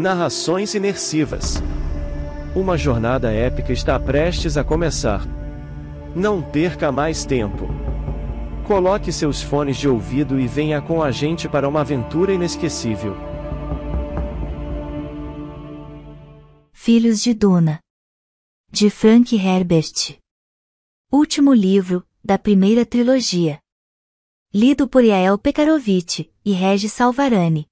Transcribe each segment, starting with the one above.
Narrações imersivas. Uma jornada épica está prestes a começar. Não perca mais tempo. Coloque seus fones de ouvido e venha com a gente para uma aventura inesquecível. Filhos de Duna. De Frank Herbert. Último livro da primeira trilogia. Lido por Yael Pekarovitch e Regis Salvarani.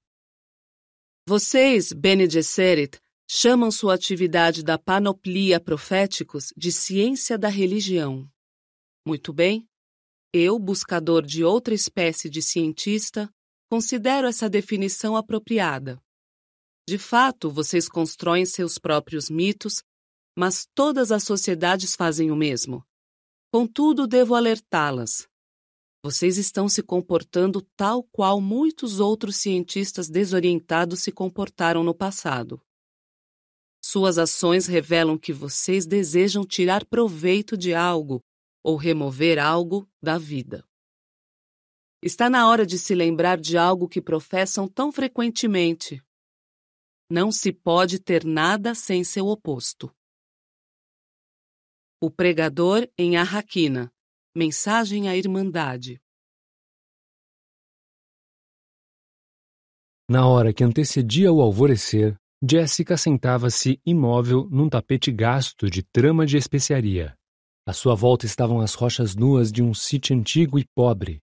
Vocês, Bene Gesserit, chamam sua atividade da panoplia proféticos de ciência da religião. Muito bem. Eu, buscador de outra espécie de cientista, considero essa definição apropriada. De fato, vocês constroem seus próprios mitos, mas todas as sociedades fazem o mesmo. Contudo, devo alertá-las. Vocês estão se comportando tal qual muitos outros cientistas desorientados se comportaram no passado. Suas ações revelam que vocês desejam tirar proveito de algo ou remover algo da vida. Está na hora de se lembrar de algo que professam tão frequentemente. Não se pode ter nada sem seu oposto. O pregador em Arraquina, Mensagem à Irmandade. Na hora que antecedia o alvorecer, Jessica sentava-se imóvel num tapete gasto de trama de especiaria. À sua volta estavam as rochas nuas de um sítio antigo e pobre,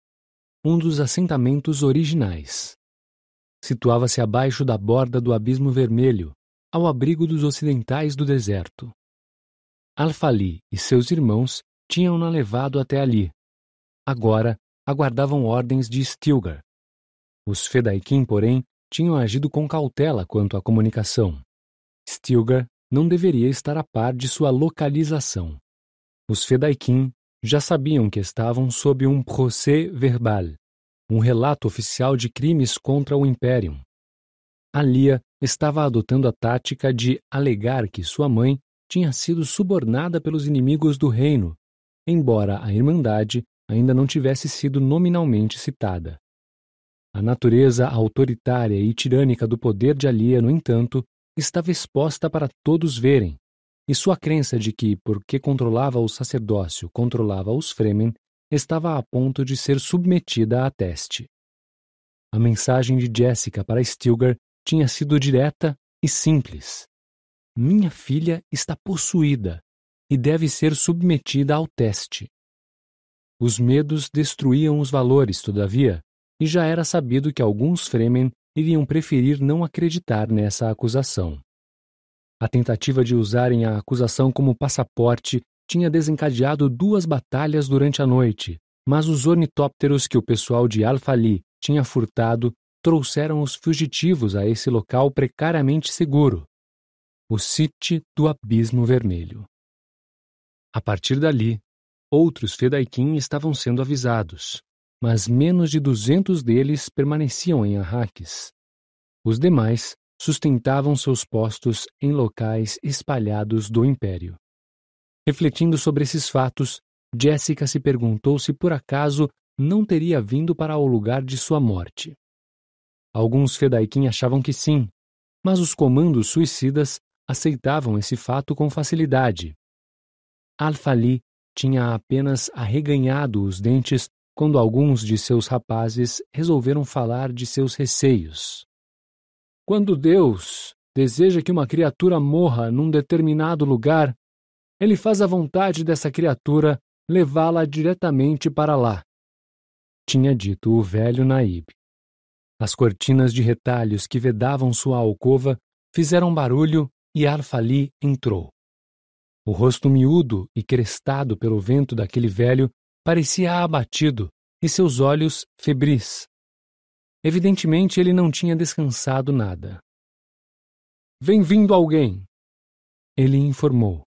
um dos assentamentos originais. Situava-se abaixo da borda do abismo vermelho, ao abrigo dos ocidentais do deserto. Alfali e seus irmãos tinham-na levado até ali. Agora, aguardavam ordens de Stilgar. Os Fedaikin, porém, tinham agido com cautela quanto à comunicação. Stilgar não deveria estar a par de sua localização. Os Fedaikin já sabiam que estavam sob um procès verbal, um relato oficial de crimes contra o Império. Alia estava adotando a tática de alegar que sua mãe tinha sido subornada pelos inimigos do reino embora a Irmandade ainda não tivesse sido nominalmente citada. A natureza autoritária e tirânica do poder de Alia, no entanto, estava exposta para todos verem, e sua crença de que, porque controlava o sacerdócio, controlava os Fremen, estava a ponto de ser submetida a teste. A mensagem de Jessica para Stilgar tinha sido direta e simples. Minha filha está possuída e deve ser submetida ao teste. Os medos destruíam os valores, todavia, e já era sabido que alguns Fremen iriam preferir não acreditar nessa acusação. A tentativa de usarem a acusação como passaporte tinha desencadeado duas batalhas durante a noite, mas os ornitópteros que o pessoal de Alfali tinha furtado trouxeram os fugitivos a esse local precariamente seguro, o Site do Abismo Vermelho. A partir dali, outros Fedaikin estavam sendo avisados, mas menos de duzentos deles permaneciam em Arraques. Os demais sustentavam seus postos em locais espalhados do Império. Refletindo sobre esses fatos, Jessica se perguntou se por acaso não teria vindo para o lugar de sua morte. Alguns Fedaikin achavam que sim, mas os comandos suicidas aceitavam esse fato com facilidade Alfali tinha apenas arreganhado os dentes quando alguns de seus rapazes resolveram falar de seus receios. Quando Deus deseja que uma criatura morra num determinado lugar, ele faz a vontade dessa criatura levá-la diretamente para lá. Tinha dito o velho Naíbe. As cortinas de retalhos que vedavam sua alcova fizeram barulho e Arfali entrou. O rosto miúdo e crestado pelo vento daquele velho parecia abatido e seus olhos febris. Evidentemente ele não tinha descansado nada. Vem vindo alguém! Ele informou.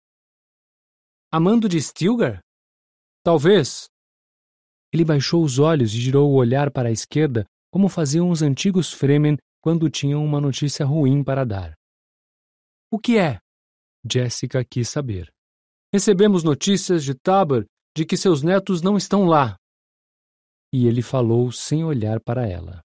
Amando de Stilgar? Talvez. Ele baixou os olhos e girou o olhar para a esquerda, como faziam os antigos Fremen quando tinham uma notícia ruim para dar. O que é? Jessica quis saber. Recebemos notícias de Tabor de que seus netos não estão lá. E ele falou sem olhar para ela.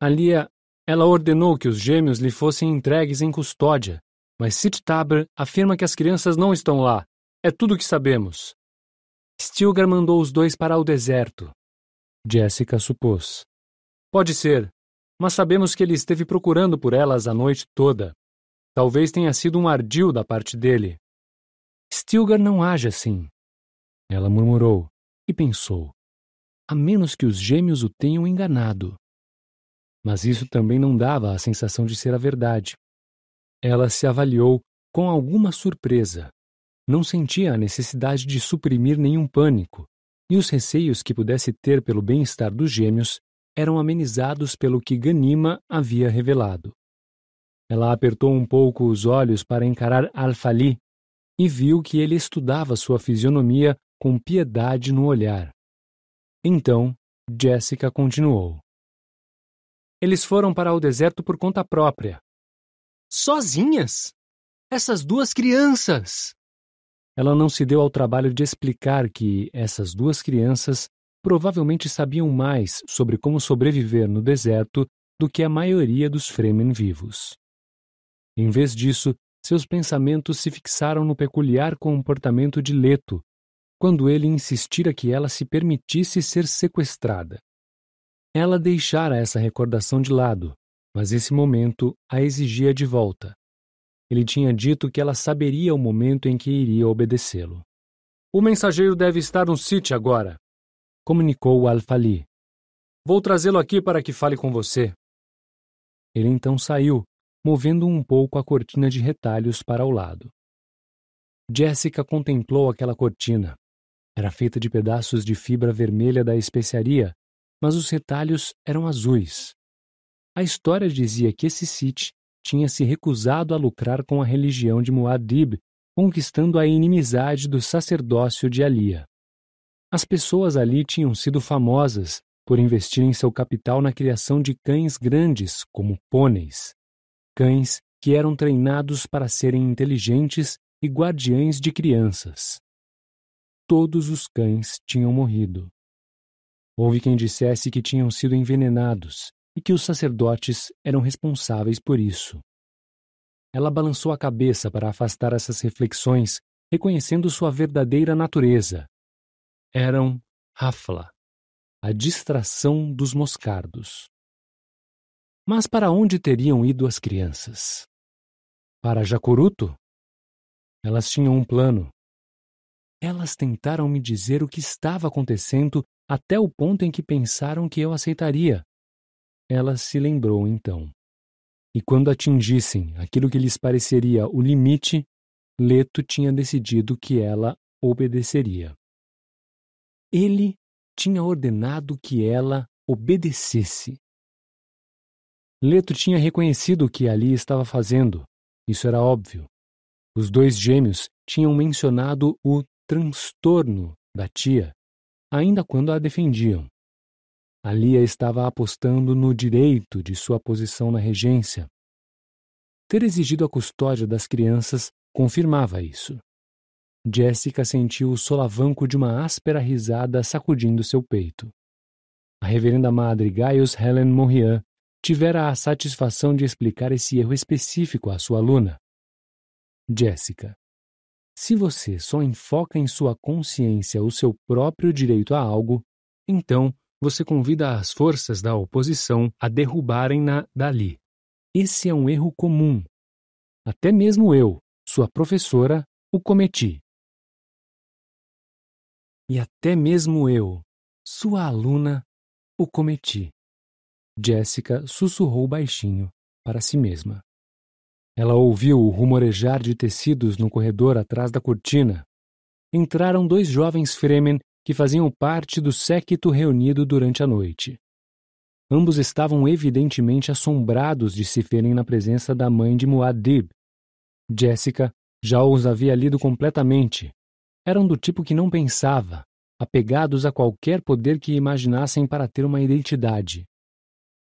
Alia, ela ordenou que os gêmeos lhe fossem entregues em custódia, mas Cit Taber afirma que as crianças não estão lá. É tudo o que sabemos. Stilgar mandou os dois para o deserto. Jessica supôs. Pode ser, mas sabemos que ele esteve procurando por elas a noite toda. Talvez tenha sido um ardil da parte dele. Stilgar não age assim. Ela murmurou e pensou. A menos que os gêmeos o tenham enganado. Mas isso também não dava a sensação de ser a verdade. Ela se avaliou com alguma surpresa. Não sentia a necessidade de suprimir nenhum pânico, e os receios que pudesse ter pelo bem-estar dos gêmeos eram amenizados pelo que Ganima havia revelado. Ela apertou um pouco os olhos para encarar Alfali e viu que ele estudava sua fisionomia com piedade no olhar. Então, Jessica continuou. Eles foram para o deserto por conta própria. Sozinhas? Essas duas crianças! Ela não se deu ao trabalho de explicar que essas duas crianças provavelmente sabiam mais sobre como sobreviver no deserto do que a maioria dos Fremen vivos. Em vez disso, seus pensamentos se fixaram no peculiar comportamento de Leto, quando ele insistira que ela se permitisse ser sequestrada. Ela deixara essa recordação de lado, mas esse momento a exigia de volta. Ele tinha dito que ela saberia o momento em que iria obedecê-lo. O mensageiro deve estar no sítio agora, comunicou Al-Fali. Vou trazê-lo aqui para que fale com você. Ele então saiu, movendo um pouco a cortina de retalhos para o lado. Jessica contemplou aquela cortina. Era feita de pedaços de fibra vermelha da especiaria, mas os retalhos eram azuis. A história dizia que esse Sith tinha se recusado a lucrar com a religião de Muad'Dib, conquistando a inimizade do sacerdócio de Alia. As pessoas ali tinham sido famosas por investirem seu capital na criação de cães grandes, como pôneis cães que eram treinados para serem inteligentes e guardiães de crianças. Todos os cães tinham morrido. Houve quem dissesse que tinham sido envenenados e que os sacerdotes eram responsáveis por isso. Ela balançou a cabeça para afastar essas reflexões, reconhecendo sua verdadeira natureza. Eram Rafla, a distração dos moscardos. Mas para onde teriam ido as crianças? Para Jacuruto? Elas tinham um plano. Elas tentaram me dizer o que estava acontecendo até o ponto em que pensaram que eu aceitaria. Ela se lembrou então. E quando atingissem aquilo que lhes pareceria o limite, Leto tinha decidido que ela obedeceria. Ele tinha ordenado que ela obedecesse. Leto tinha reconhecido o que ali estava fazendo. Isso era óbvio. Os dois gêmeos tinham mencionado o transtorno da tia, ainda quando a defendiam. A Lia estava apostando no direito de sua posição na regência. Ter exigido a custódia das crianças confirmava isso. Jéssica sentiu o solavanco de uma áspera risada sacudindo seu peito. A reverenda madre Gaius Helen Monrian tivera a satisfação de explicar esse erro específico à sua aluna. Jéssica, se você só enfoca em sua consciência o seu próprio direito a algo, então você convida as forças da oposição a derrubarem-na dali. Esse é um erro comum. Até mesmo eu, sua professora, o cometi. E até mesmo eu, sua aluna, o cometi. Jessica sussurrou baixinho, para si mesma. Ela ouviu o rumorejar de tecidos no corredor atrás da cortina. Entraram dois jovens Fremen que faziam parte do séquito reunido durante a noite. Ambos estavam evidentemente assombrados de se verem na presença da mãe de Muad'Dib. Jessica já os havia lido completamente. Eram do tipo que não pensava, apegados a qualquer poder que imaginassem para ter uma identidade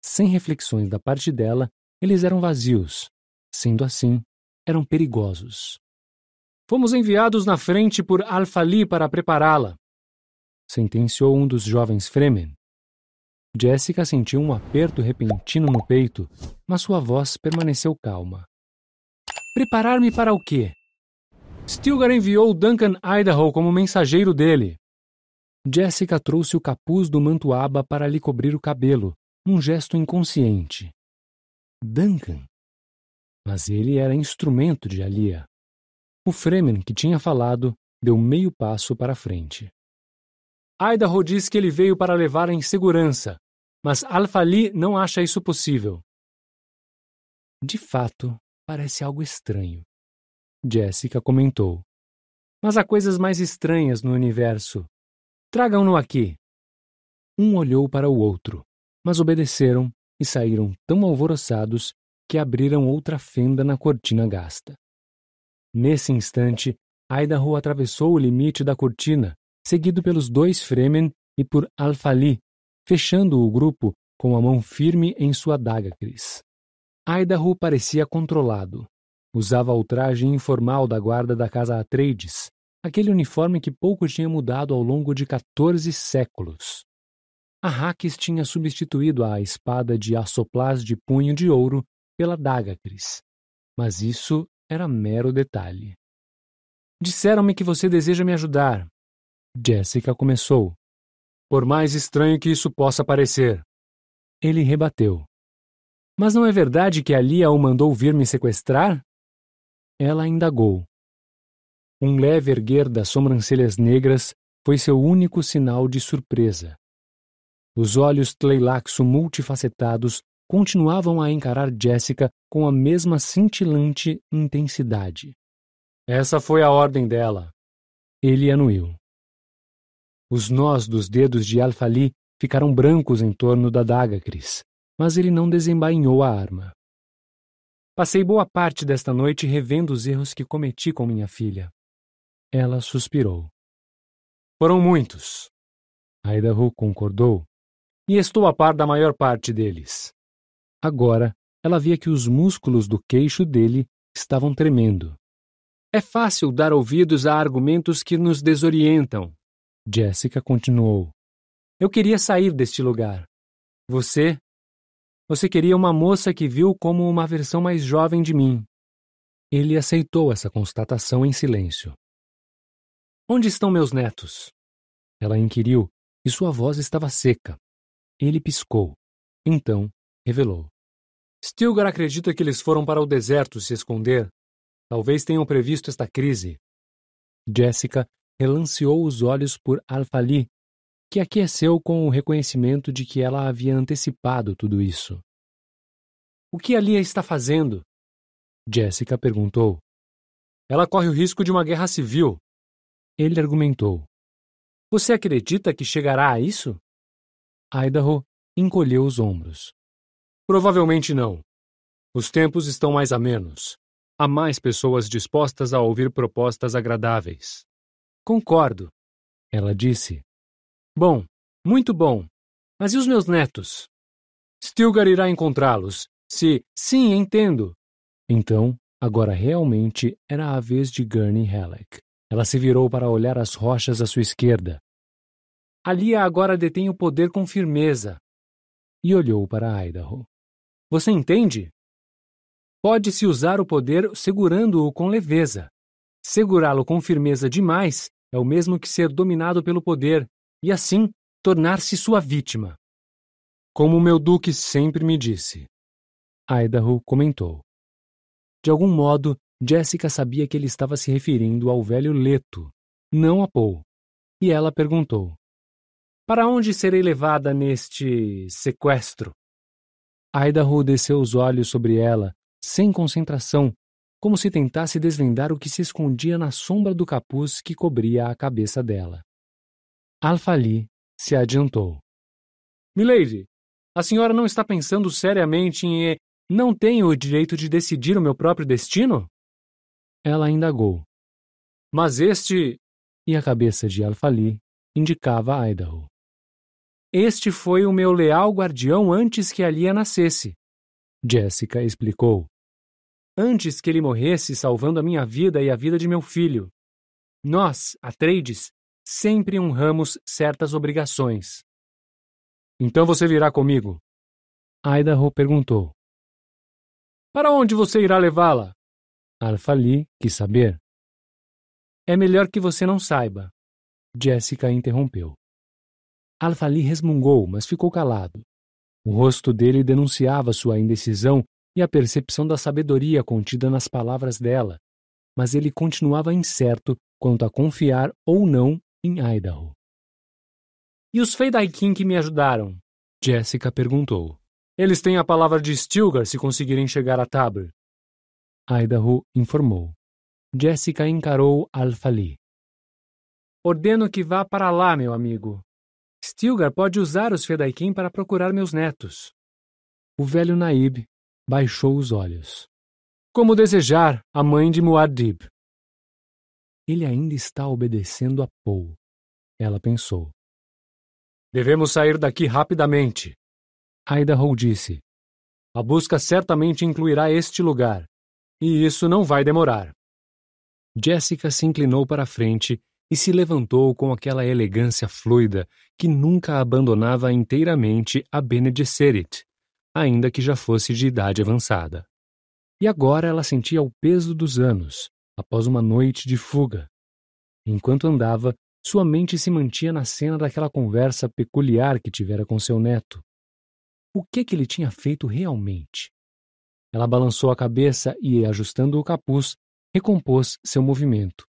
sem reflexões da parte dela, eles eram vazios. Sendo assim, eram perigosos. Fomos enviados na frente por Alfali para prepará-la, sentenciou um dos jovens Fremen. Jessica sentiu um aperto repentino no peito, mas sua voz permaneceu calma. Preparar-me para o quê? Stilgar enviou Duncan Idaho como mensageiro dele. Jessica trouxe o capuz do aba para lhe cobrir o cabelo, num gesto inconsciente. Duncan! Mas ele era instrumento de Alia. O Fremen que tinha falado deu meio passo para frente. Idaho diz que ele veio para levar em segurança, mas Alfali não acha isso possível. De fato, parece algo estranho. Jessica comentou. Mas há coisas mais estranhas no universo. Tragam-no aqui. Um olhou para o outro mas obedeceram e saíram tão alvoroçados que abriram outra fenda na cortina gasta. Nesse instante, Idaho atravessou o limite da cortina, seguido pelos dois Fremen e por Alfali, fechando o grupo com a mão firme em sua daga Cris. Idaho parecia controlado. Usava o traje informal da guarda da casa Atreides, aquele uniforme que pouco tinha mudado ao longo de 14 séculos. Arraques tinha substituído a espada de assoplás de punho de ouro pela Dágacris. Mas isso era mero detalhe. Disseram-me que você deseja me ajudar. Jessica começou. Por mais estranho que isso possa parecer. Ele rebateu. Mas não é verdade que a Lia o mandou vir me sequestrar? Ela indagou. Um leve erguer das sobrancelhas negras foi seu único sinal de surpresa. Os olhos Tleilaxo multifacetados continuavam a encarar Jessica com a mesma cintilante intensidade. Essa foi a ordem dela. Ele anuiu. Os nós dos dedos de Alfali ficaram brancos em torno da daga, Cris, mas ele não desembainhou a arma. Passei boa parte desta noite revendo os erros que cometi com minha filha. Ela suspirou. Foram muitos. Idaho concordou, e estou a par da maior parte deles. Agora, ela via que os músculos do queixo dele estavam tremendo. É fácil dar ouvidos a argumentos que nos desorientam. Jessica continuou. Eu queria sair deste lugar. Você? Você queria uma moça que viu como uma versão mais jovem de mim. Ele aceitou essa constatação em silêncio. Onde estão meus netos? Ela inquiriu, e sua voz estava seca. Ele piscou. Então, revelou. Stilgar acredita que eles foram para o deserto se esconder. Talvez tenham previsto esta crise. Jessica relanceou os olhos por Alfali, que aqueceu com o reconhecimento de que ela havia antecipado tudo isso. O que a Lia está fazendo? Jessica perguntou. Ela corre o risco de uma guerra civil. Ele argumentou. Você acredita que chegará a isso? Idaho encolheu os ombros. Provavelmente não. Os tempos estão mais amenos. Há mais pessoas dispostas a ouvir propostas agradáveis. Concordo, ela disse. Bom, muito bom. Mas e os meus netos? Stilgar irá encontrá-los, se sim, entendo. Então, agora realmente era a vez de Gurney Halleck. Ela se virou para olhar as rochas à sua esquerda, Alia agora detém o poder com firmeza. E olhou para Idaho. Você entende? Pode-se usar o poder segurando-o com leveza. Segurá-lo com firmeza demais é o mesmo que ser dominado pelo poder e, assim, tornar-se sua vítima. Como meu duque sempre me disse, Idaho comentou. De algum modo, Jessica sabia que ele estava se referindo ao velho Leto, não a Paul. E ela perguntou: para onde serei levada neste sequestro? Aida desceu os olhos sobre ela, sem concentração, como se tentasse desvendar o que se escondia na sombra do capuz que cobria a cabeça dela. Alfali se adiantou. Milady, a senhora não está pensando seriamente em. Não tenho o direito de decidir o meu próprio destino? Ela indagou. Mas este. E a cabeça de Alfali indicava Idaho. Este foi o meu leal guardião antes que Alia nascesse, Jessica explicou. Antes que ele morresse salvando a minha vida e a vida de meu filho. Nós, Atreides, sempre honramos certas obrigações. Então você virá comigo? Idaho perguntou. Para onde você irá levá-la? Arfali quis saber. É melhor que você não saiba. Jessica interrompeu. Alfali resmungou, mas ficou calado. O rosto dele denunciava sua indecisão e a percepção da sabedoria contida nas palavras dela, mas ele continuava incerto quanto a confiar ou não em Idaho. E os Feidaikin que me ajudaram? Jessica perguntou. Eles têm a palavra de Stilgar se conseguirem chegar a Tabor. Idaho informou. Jessica encarou Alfali. Ordeno que vá para lá, meu amigo. Stilgar pode usar os Fedaikin para procurar meus netos. O velho Naib baixou os olhos. Como desejar, a mãe de Muad'Dib. Ele ainda está obedecendo a Pou. Ela pensou. Devemos sair daqui rapidamente. Idaho disse. A busca certamente incluirá este lugar. E isso não vai demorar. Jessica se inclinou para a frente e se levantou com aquela elegância fluida que nunca abandonava inteiramente a Bene ainda que já fosse de idade avançada. E agora ela sentia o peso dos anos, após uma noite de fuga. Enquanto andava, sua mente se mantinha na cena daquela conversa peculiar que tivera com seu neto. O que que ele tinha feito realmente? Ela balançou a cabeça e, ajustando o capuz, recompôs seu movimento.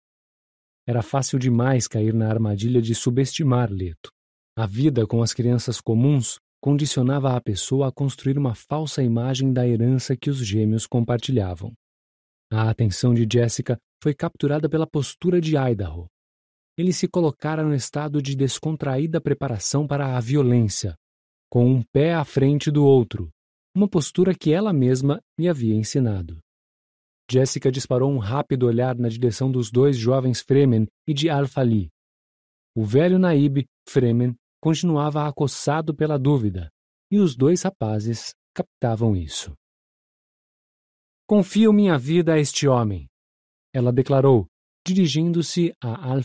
Era fácil demais cair na armadilha de subestimar Leto. A vida com as crianças comuns condicionava a pessoa a construir uma falsa imagem da herança que os gêmeos compartilhavam. A atenção de Jessica foi capturada pela postura de Idaho. Ele se colocara no estado de descontraída preparação para a violência, com um pé à frente do outro, uma postura que ela mesma lhe havia ensinado. Jessica disparou um rápido olhar na direção dos dois jovens Fremen e de al O velho Naib, Fremen, continuava acossado pela dúvida, e os dois rapazes captavam isso. Confio minha vida a este homem, ela declarou, dirigindo-se a al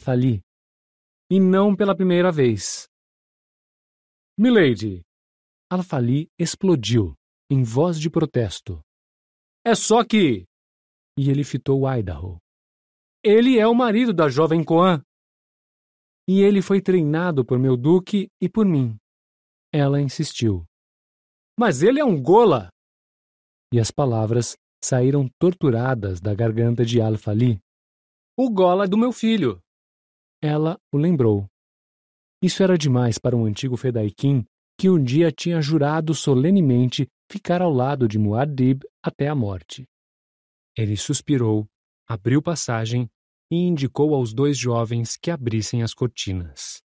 E não pela primeira vez. Milady! al explodiu, em voz de protesto. É só que e ele fitou Idaho. Ele é o marido da jovem Coan. E ele foi treinado por meu duque e por mim. Ela insistiu. Mas ele é um gola! E as palavras saíram torturadas da garganta de al O gola é do meu filho! Ela o lembrou. Isso era demais para um antigo fedaiquim que um dia tinha jurado solenemente ficar ao lado de Muad'Dib até a morte. Ele suspirou, abriu passagem e indicou aos dois jovens que abrissem as cortinas.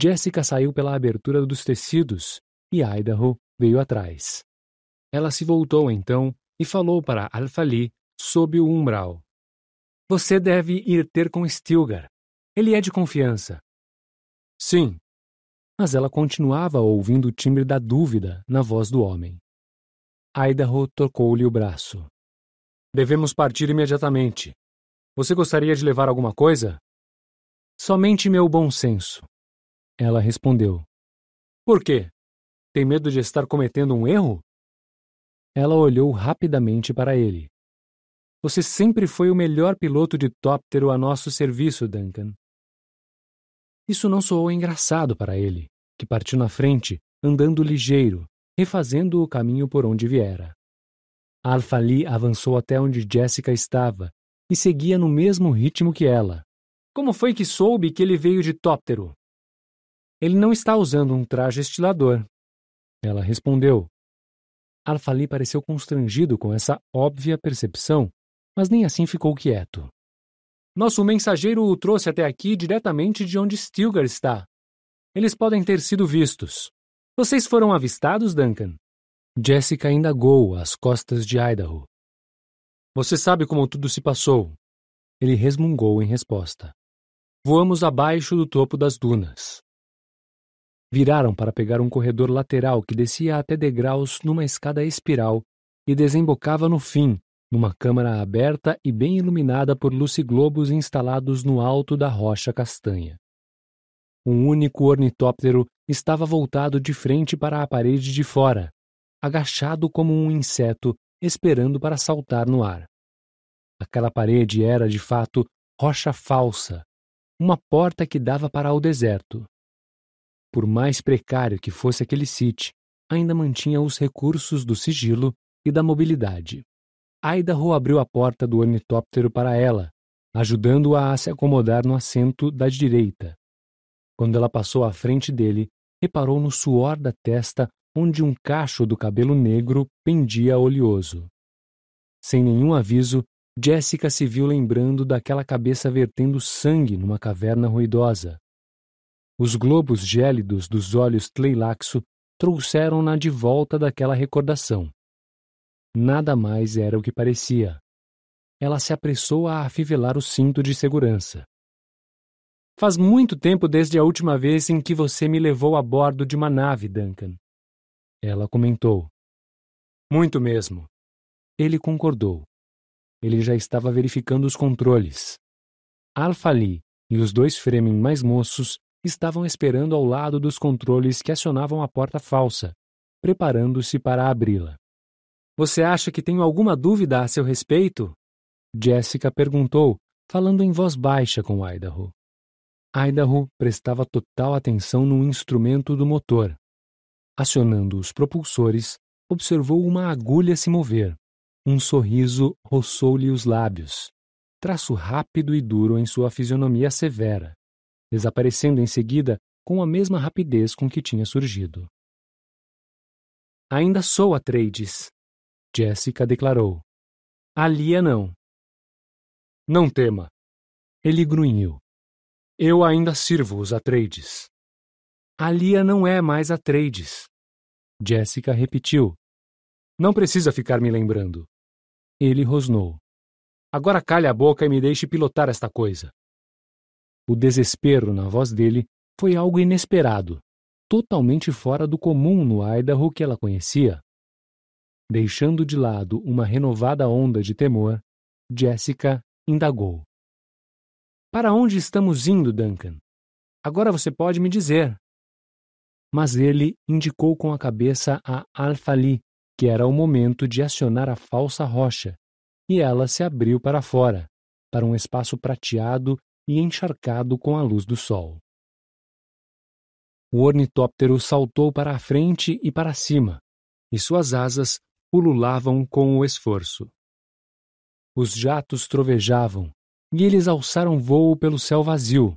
Jessica saiu pela abertura dos tecidos e Idaho veio atrás. Ela se voltou então e falou para Alfali sob o umbral. Você deve ir ter com Stilgar. Ele é de confiança. Sim. Mas ela continuava ouvindo o timbre da dúvida na voz do homem. Idaho tocou-lhe o braço. Devemos partir imediatamente. Você gostaria de levar alguma coisa? Somente meu bom senso. Ela respondeu. Por quê? Tem medo de estar cometendo um erro? Ela olhou rapidamente para ele. Você sempre foi o melhor piloto de tóptero a nosso serviço, Duncan. Isso não soou engraçado para ele, que partiu na frente, andando ligeiro, refazendo o caminho por onde viera. Alfali Lee avançou até onde Jessica estava e seguia no mesmo ritmo que ela. Como foi que soube que ele veio de tóptero? Ele não está usando um traje estilador. Ela respondeu. Alfali Lee pareceu constrangido com essa óbvia percepção, mas nem assim ficou quieto. Nosso mensageiro o trouxe até aqui diretamente de onde Stilgar está. Eles podem ter sido vistos. Vocês foram avistados, Duncan? Jessica indagou as costas de Idaho. Você sabe como tudo se passou? Ele resmungou em resposta. Voamos abaixo do topo das dunas. Viraram para pegar um corredor lateral que descia até degraus numa escada espiral e desembocava no fim, numa câmara aberta e bem iluminada por luciglobos instalados no alto da rocha castanha. Um único ornitóptero estava voltado de frente para a parede de fora, agachado como um inseto, esperando para saltar no ar. Aquela parede era, de fato, rocha falsa, uma porta que dava para o deserto. Por mais precário que fosse aquele sítio, ainda mantinha os recursos do sigilo e da mobilidade. Idaho abriu a porta do ornitóptero para ela, ajudando-a a se acomodar no assento da direita. Quando ela passou à frente dele, reparou no suor da testa onde um cacho do cabelo negro pendia oleoso. Sem nenhum aviso, Jessica se viu lembrando daquela cabeça vertendo sangue numa caverna ruidosa. Os globos gélidos dos olhos Tleilaxo trouxeram-na de volta daquela recordação. Nada mais era o que parecia. Ela se apressou a afivelar o cinto de segurança. Faz muito tempo desde a última vez em que você me levou a bordo de uma nave, Duncan. Ela comentou. Muito mesmo. Ele concordou. Ele já estava verificando os controles. Alfali e os dois Fremen mais moços estavam esperando ao lado dos controles que acionavam a porta falsa, preparando-se para abri-la. Você acha que tenho alguma dúvida a seu respeito? Jessica perguntou, falando em voz baixa com Idaho. Idaho prestava total atenção no instrumento do motor. Acionando os propulsores, observou uma agulha se mover. Um sorriso roçou-lhe os lábios, traço rápido e duro em sua fisionomia severa, desaparecendo em seguida com a mesma rapidez com que tinha surgido. Ainda sou Atreides, Jessica declarou. Alia é não. Não tema. Ele grunhiu. Eu ainda sirvo os Atreides. A Lia não é mais a Trades. Jessica repetiu. Não precisa ficar me lembrando. Ele rosnou. Agora calhe a boca e me deixe pilotar esta coisa. O desespero na voz dele foi algo inesperado, totalmente fora do comum no Idaho que ela conhecia. Deixando de lado uma renovada onda de temor, Jessica indagou. Para onde estamos indo, Duncan? Agora você pode me dizer mas ele indicou com a cabeça a Alfali, que era o momento de acionar a falsa rocha, e ela se abriu para fora, para um espaço prateado e encharcado com a luz do sol. O ornitóptero saltou para a frente e para cima, e suas asas pululavam com o esforço. Os jatos trovejavam, e eles alçaram voo pelo céu vazio.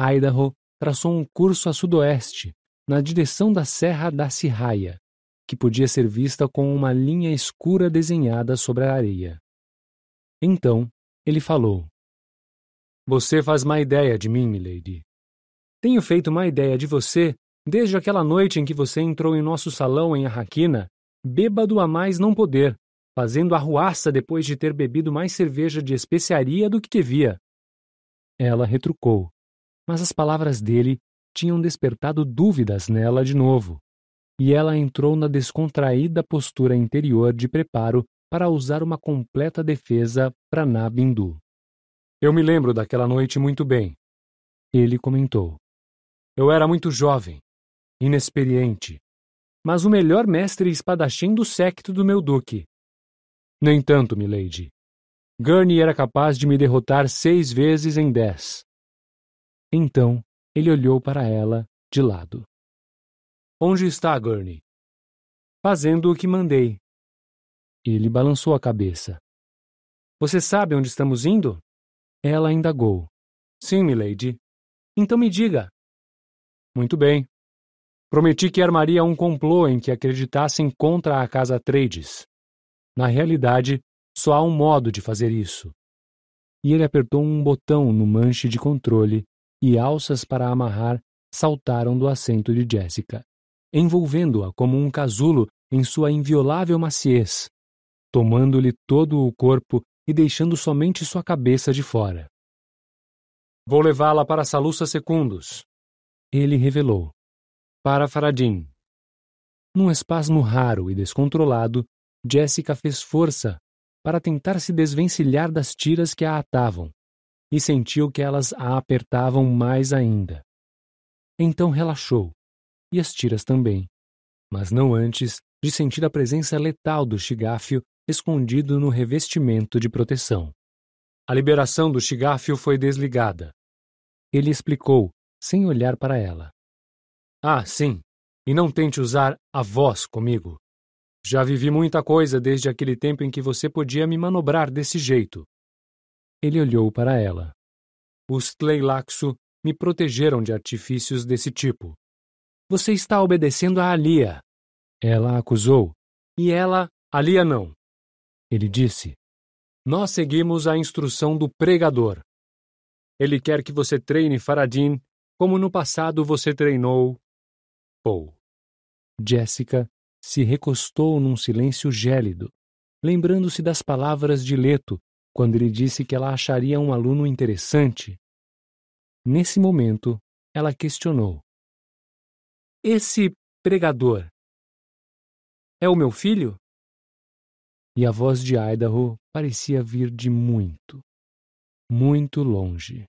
Idaho traçou um curso a sudoeste, na direção da Serra da Cirraia, que podia ser vista com uma linha escura desenhada sobre a areia. Então, ele falou: Você faz má ideia de mim, milady. Tenho feito má ideia de você desde aquela noite em que você entrou em nosso salão em Arraquina, bêbado a mais não poder, fazendo arruaça depois de ter bebido mais cerveja de especiaria do que devia. Ela retrucou, mas as palavras dele tinham despertado dúvidas nela de novo, e ela entrou na descontraída postura interior de preparo para usar uma completa defesa para Nabindu. Eu me lembro daquela noite muito bem, ele comentou. Eu era muito jovem, inexperiente, mas o melhor mestre espadachim do séquito do meu duque. Nem tanto, milady. Gurney era capaz de me derrotar seis vezes em dez. Então, ele olhou para ela, de lado. Onde está Gurney? Fazendo o que mandei. Ele balançou a cabeça. Você sabe onde estamos indo? Ela indagou. Sim, milady. Então me diga. Muito bem. Prometi que armaria um complô em que acreditassem contra a casa Trades. Na realidade, só há um modo de fazer isso. E ele apertou um botão no manche de controle e alças para amarrar saltaram do assento de Jessica, envolvendo-a como um casulo em sua inviolável maciez, tomando-lhe todo o corpo e deixando somente sua cabeça de fora. Vou levá-la para Salusa Secundos, ele revelou. Para Faradim. Num espasmo raro e descontrolado, Jessica fez força para tentar se desvencilhar das tiras que a atavam, e sentiu que elas a apertavam mais ainda. Então relaxou, e as tiras também, mas não antes de sentir a presença letal do chigáfio escondido no revestimento de proteção. A liberação do chigáfio foi desligada. Ele explicou, sem olhar para ela. Ah, sim, e não tente usar a voz comigo. Já vivi muita coisa desde aquele tempo em que você podia me manobrar desse jeito, ele olhou para ela. Os Tleilaxo me protegeram de artifícios desse tipo. Você está obedecendo a Alia. Ela acusou. E ela, Alia não. Ele disse. Nós seguimos a instrução do pregador. Ele quer que você treine Faradin como no passado você treinou. Pou. Jéssica se recostou num silêncio gélido, lembrando-se das palavras de Leto quando ele disse que ela acharia um aluno interessante. Nesse momento, ela questionou: Esse pregador é o meu filho? E a voz de Idaho parecia vir de muito, muito longe.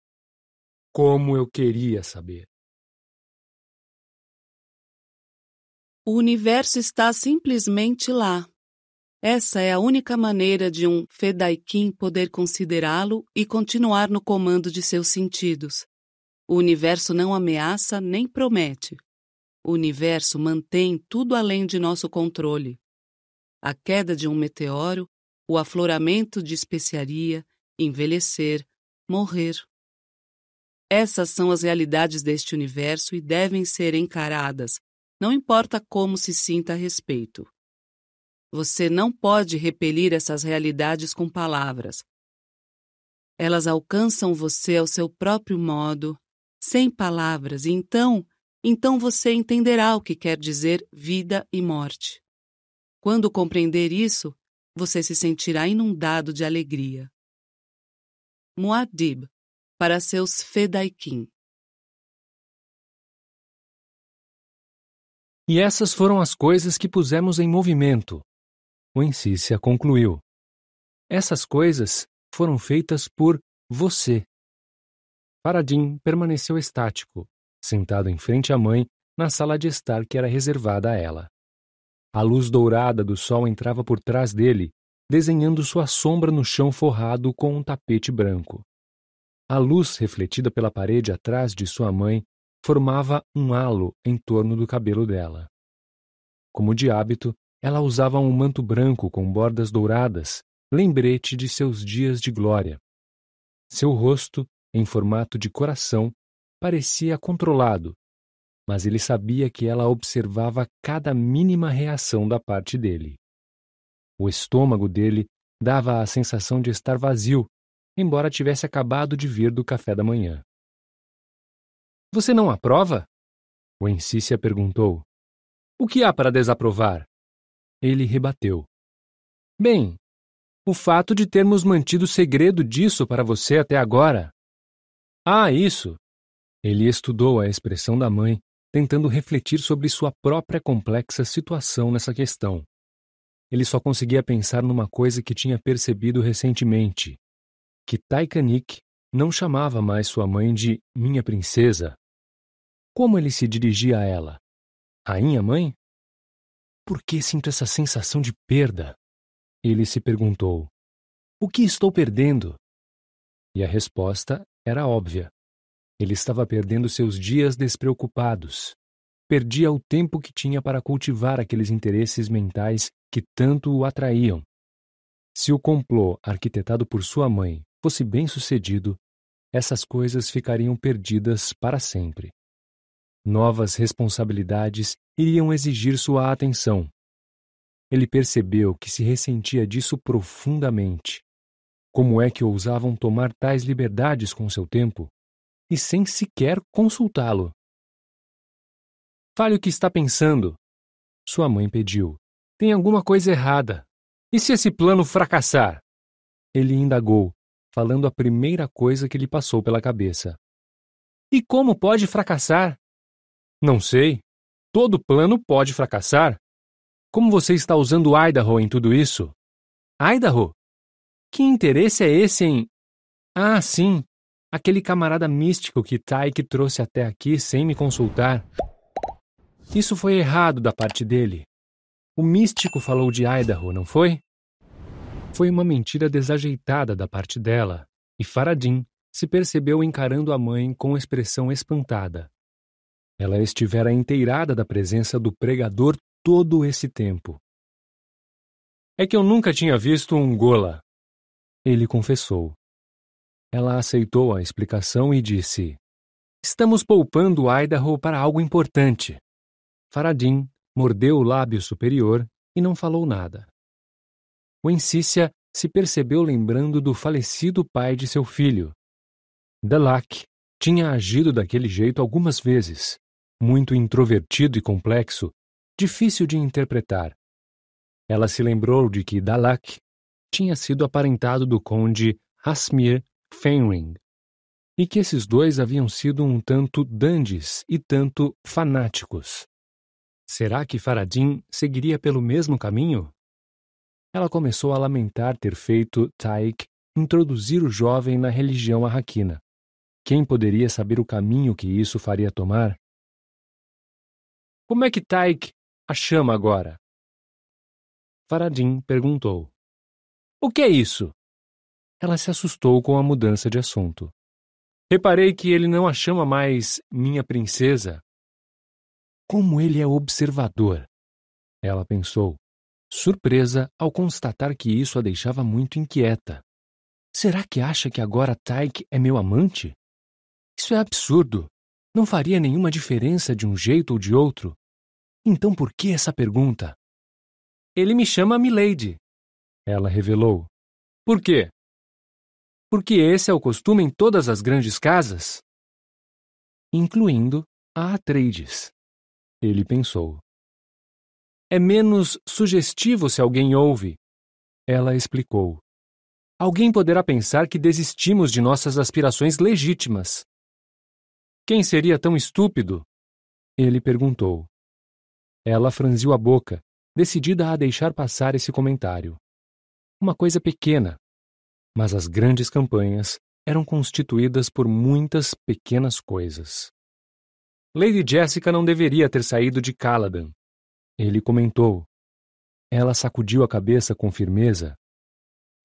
Como eu queria saber! O universo está simplesmente lá. Essa é a única maneira de um Fedaikin poder considerá-lo e continuar no comando de seus sentidos. O universo não ameaça nem promete. O universo mantém tudo além de nosso controle. A queda de um meteoro, o afloramento de especiaria, envelhecer, morrer. Essas são as realidades deste universo e devem ser encaradas, não importa como se sinta a respeito. Você não pode repelir essas realidades com palavras. Elas alcançam você ao seu próprio modo, sem palavras, e então, então você entenderá o que quer dizer vida e morte. Quando compreender isso, você se sentirá inundado de alegria. Muad'Dib, para seus fedaikim. E essas foram as coisas que pusemos em movimento, o Encícia concluiu: Essas coisas foram feitas por você. Paradim permaneceu estático, sentado em frente à mãe, na sala de estar que era reservada a ela. A luz dourada do sol entrava por trás dele, desenhando sua sombra no chão forrado com um tapete branco. A luz refletida pela parede atrás de sua mãe formava um halo em torno do cabelo dela. Como de hábito, ela usava um manto branco com bordas douradas, lembrete de seus dias de glória. Seu rosto, em formato de coração, parecia controlado, mas ele sabia que ela observava cada mínima reação da parte dele. O estômago dele dava a sensação de estar vazio, embora tivesse acabado de vir do café da manhã. Você não aprova? O Encícia perguntou. O que há para desaprovar? Ele rebateu. Bem, o fato de termos mantido segredo disso para você até agora. Ah, isso! Ele estudou a expressão da mãe, tentando refletir sobre sua própria complexa situação nessa questão. Ele só conseguia pensar numa coisa que tinha percebido recentemente: que Taikanik não chamava mais sua mãe de minha princesa. Como ele se dirigia a ela? Rainha mãe? Por que sinto essa sensação de perda? Ele se perguntou. O que estou perdendo? E a resposta era óbvia. Ele estava perdendo seus dias despreocupados. Perdia o tempo que tinha para cultivar aqueles interesses mentais que tanto o atraíam. Se o complô arquitetado por sua mãe fosse bem sucedido, essas coisas ficariam perdidas para sempre. Novas responsabilidades iriam exigir sua atenção. Ele percebeu que se ressentia disso profundamente. Como é que ousavam tomar tais liberdades com seu tempo? E sem sequer consultá-lo. Fale o que está pensando. Sua mãe pediu. Tem alguma coisa errada. E se esse plano fracassar? Ele indagou, falando a primeira coisa que lhe passou pela cabeça. E como pode fracassar? Não sei. Todo plano pode fracassar. Como você está usando Idaho em tudo isso? Idaho? Que interesse é esse em. Ah, sim. Aquele camarada místico que Tyke trouxe até aqui sem me consultar. Isso foi errado da parte dele. O místico falou de Idaho, não foi? Foi uma mentira desajeitada da parte dela, e Faradim se percebeu encarando a mãe com expressão espantada ela estivera inteirada da presença do pregador todo esse tempo. É que eu nunca tinha visto um gola, ele confessou. Ela aceitou a explicação e disse: Estamos poupando Idaho para algo importante. Faradim mordeu o lábio superior e não falou nada. O Encícia se percebeu lembrando do falecido pai de seu filho. Delac tinha agido daquele jeito algumas vezes muito introvertido e complexo, difícil de interpretar. Ela se lembrou de que Dalak tinha sido aparentado do conde Hasmir Fenring, e que esses dois haviam sido um tanto dandes e tanto fanáticos. Será que Faradin seguiria pelo mesmo caminho? Ela começou a lamentar ter feito Taik introduzir o jovem na religião arraquina. Quem poderia saber o caminho que isso faria tomar? Como é que Taik a chama agora? Faradim perguntou. O que é isso? Ela se assustou com a mudança de assunto. Reparei que ele não a chama mais minha princesa. Como ele é observador! Ela pensou, surpresa ao constatar que isso a deixava muito inquieta. Será que acha que agora Taik é meu amante? Isso é absurdo. Não faria nenhuma diferença de um jeito ou de outro? Então por que essa pergunta? Ele me chama Milady, ela revelou. Por quê? Porque esse é o costume em todas as grandes casas, incluindo a Atreides. Ele pensou. É menos sugestivo se alguém ouve, ela explicou. Alguém poderá pensar que desistimos de nossas aspirações legítimas. Quem seria tão estúpido? Ele perguntou. Ela franziu a boca, decidida a deixar passar esse comentário. Uma coisa pequena. Mas as grandes campanhas eram constituídas por muitas pequenas coisas. Lady Jessica não deveria ter saído de Caladan. Ele comentou. Ela sacudiu a cabeça com firmeza.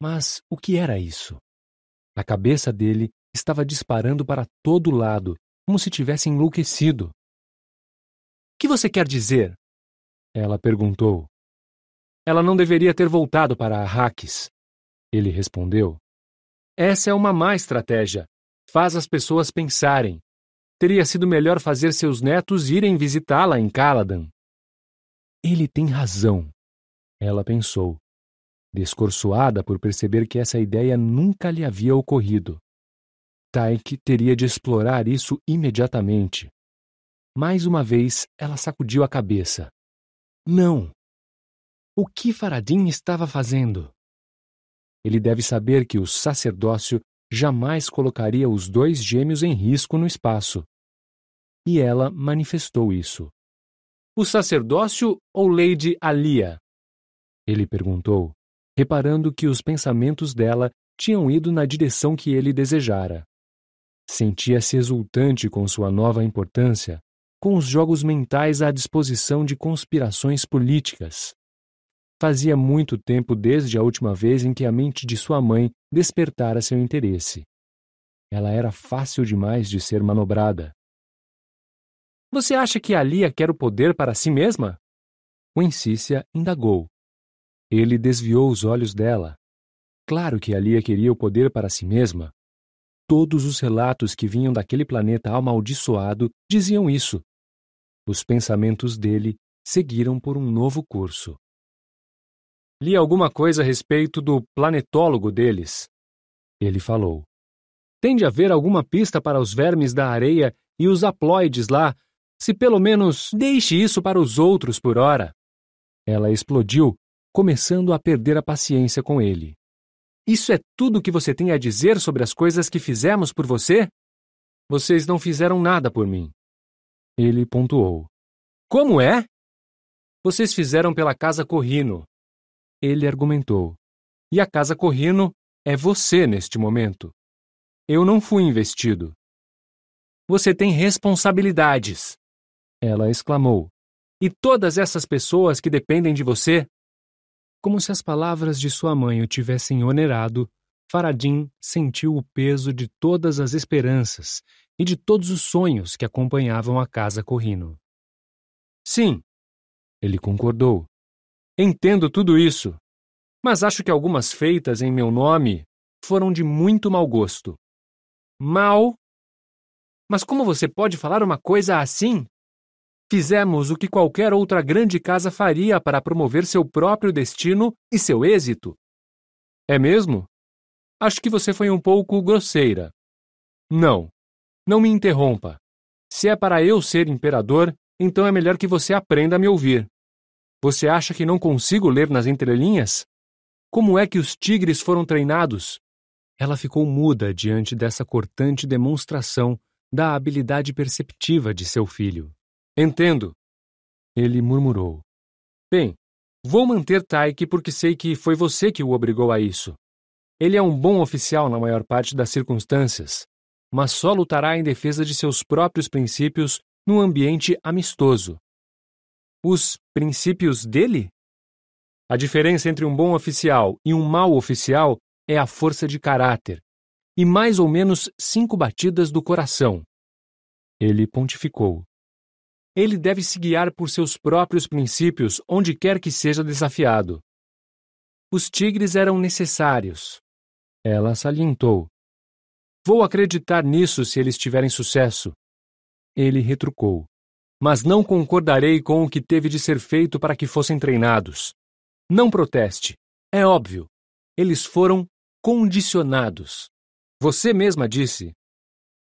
Mas o que era isso? A cabeça dele estava disparando para todo lado como se tivesse enlouquecido. Que você quer dizer? Ela perguntou. Ela não deveria ter voltado para Arrakis. Ele respondeu. Essa é uma má estratégia. Faz as pessoas pensarem. Teria sido melhor fazer seus netos irem visitá-la em Caladan. Ele tem razão, ela pensou, descorçoada por perceber que essa ideia nunca lhe havia ocorrido. Tyke teria de explorar isso imediatamente. Mais uma vez, ela sacudiu a cabeça. Não! O que Faradim estava fazendo? Ele deve saber que o sacerdócio jamais colocaria os dois gêmeos em risco no espaço. E ela manifestou isso. O sacerdócio ou Lady Alia? Ele perguntou, reparando que os pensamentos dela tinham ido na direção que ele desejara. Sentia-se exultante com sua nova importância, com os jogos mentais à disposição de conspirações políticas. Fazia muito tempo desde a última vez em que a mente de sua mãe despertara seu interesse. Ela era fácil demais de ser manobrada. Você acha que a Lia quer o poder para si mesma? O Encícia indagou. Ele desviou os olhos dela. Claro que a Lia queria o poder para si mesma. Todos os relatos que vinham daquele planeta amaldiçoado diziam isso. Os pensamentos dele seguiram por um novo curso. Li alguma coisa a respeito do planetólogo deles. Ele falou: Tem de haver alguma pista para os vermes da areia e os haploides lá, se pelo menos deixe isso para os outros por hora. Ela explodiu, começando a perder a paciência com ele. Isso é tudo o que você tem a dizer sobre as coisas que fizemos por você? Vocês não fizeram nada por mim. Ele pontuou. Como é? Vocês fizeram pela Casa Corrino. Ele argumentou. E a Casa Corrino é você neste momento. Eu não fui investido. Você tem responsabilidades. Ela exclamou. E todas essas pessoas que dependem de você como se as palavras de sua mãe o tivessem onerado, Faradim sentiu o peso de todas as esperanças e de todos os sonhos que acompanhavam a casa Corrino. Sim, ele concordou. Entendo tudo isso, mas acho que algumas feitas em meu nome foram de muito mau gosto. Mal? Mas como você pode falar uma coisa assim? Fizemos o que qualquer outra grande casa faria para promover seu próprio destino e seu êxito. É mesmo? Acho que você foi um pouco grosseira. Não. Não me interrompa. Se é para eu ser imperador, então é melhor que você aprenda a me ouvir. Você acha que não consigo ler nas entrelinhas? Como é que os tigres foram treinados? Ela ficou muda diante dessa cortante demonstração da habilidade perceptiva de seu filho. Entendo. Ele murmurou. Bem, vou manter Taiki porque sei que foi você que o obrigou a isso. Ele é um bom oficial na maior parte das circunstâncias, mas só lutará em defesa de seus próprios princípios num ambiente amistoso. Os princípios dele? A diferença entre um bom oficial e um mau oficial é a força de caráter e mais ou menos cinco batidas do coração. Ele pontificou ele deve se guiar por seus próprios princípios onde quer que seja desafiado. Os tigres eram necessários. Ela salientou. Vou acreditar nisso se eles tiverem sucesso. Ele retrucou. Mas não concordarei com o que teve de ser feito para que fossem treinados. Não proteste. É óbvio. Eles foram condicionados. Você mesma disse.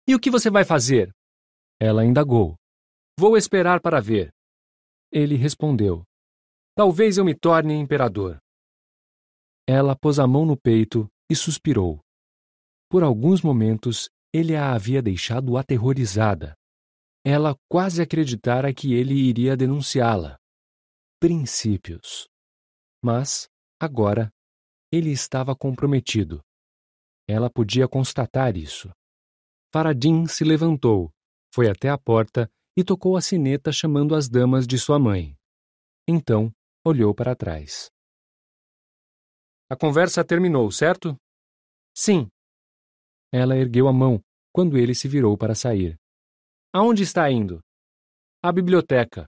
E o que você vai fazer? Ela indagou. Vou esperar para ver. Ele respondeu: Talvez eu me torne imperador. Ela pôs a mão no peito e suspirou. Por alguns momentos, ele a havia deixado aterrorizada. Ela quase acreditara que ele iria denunciá-la. Princípios. Mas, agora, ele estava comprometido. Ela podia constatar isso. Faradin se levantou, foi até a porta e tocou a sineta chamando as damas de sua mãe. Então, olhou para trás. A conversa terminou, certo? Sim. Ela ergueu a mão quando ele se virou para sair. Aonde está indo? À biblioteca.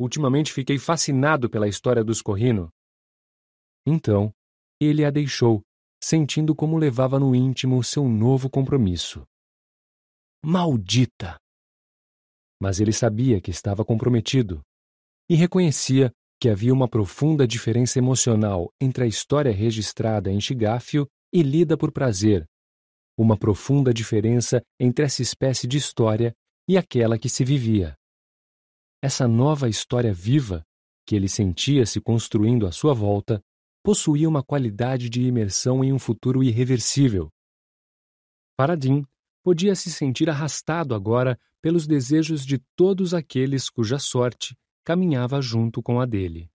Ultimamente fiquei fascinado pela história dos Corrino. Então, ele a deixou, sentindo como levava no íntimo seu novo compromisso. Maldita! mas ele sabia que estava comprometido e reconhecia que havia uma profunda diferença emocional entre a história registrada em Chigáfio e lida por prazer, uma profunda diferença entre essa espécie de história e aquela que se vivia. Essa nova história viva, que ele sentia se construindo à sua volta, possuía uma qualidade de imersão em um futuro irreversível. Paradin podia se sentir arrastado agora pelos desejos de todos aqueles cuja sorte caminhava junto com a dele.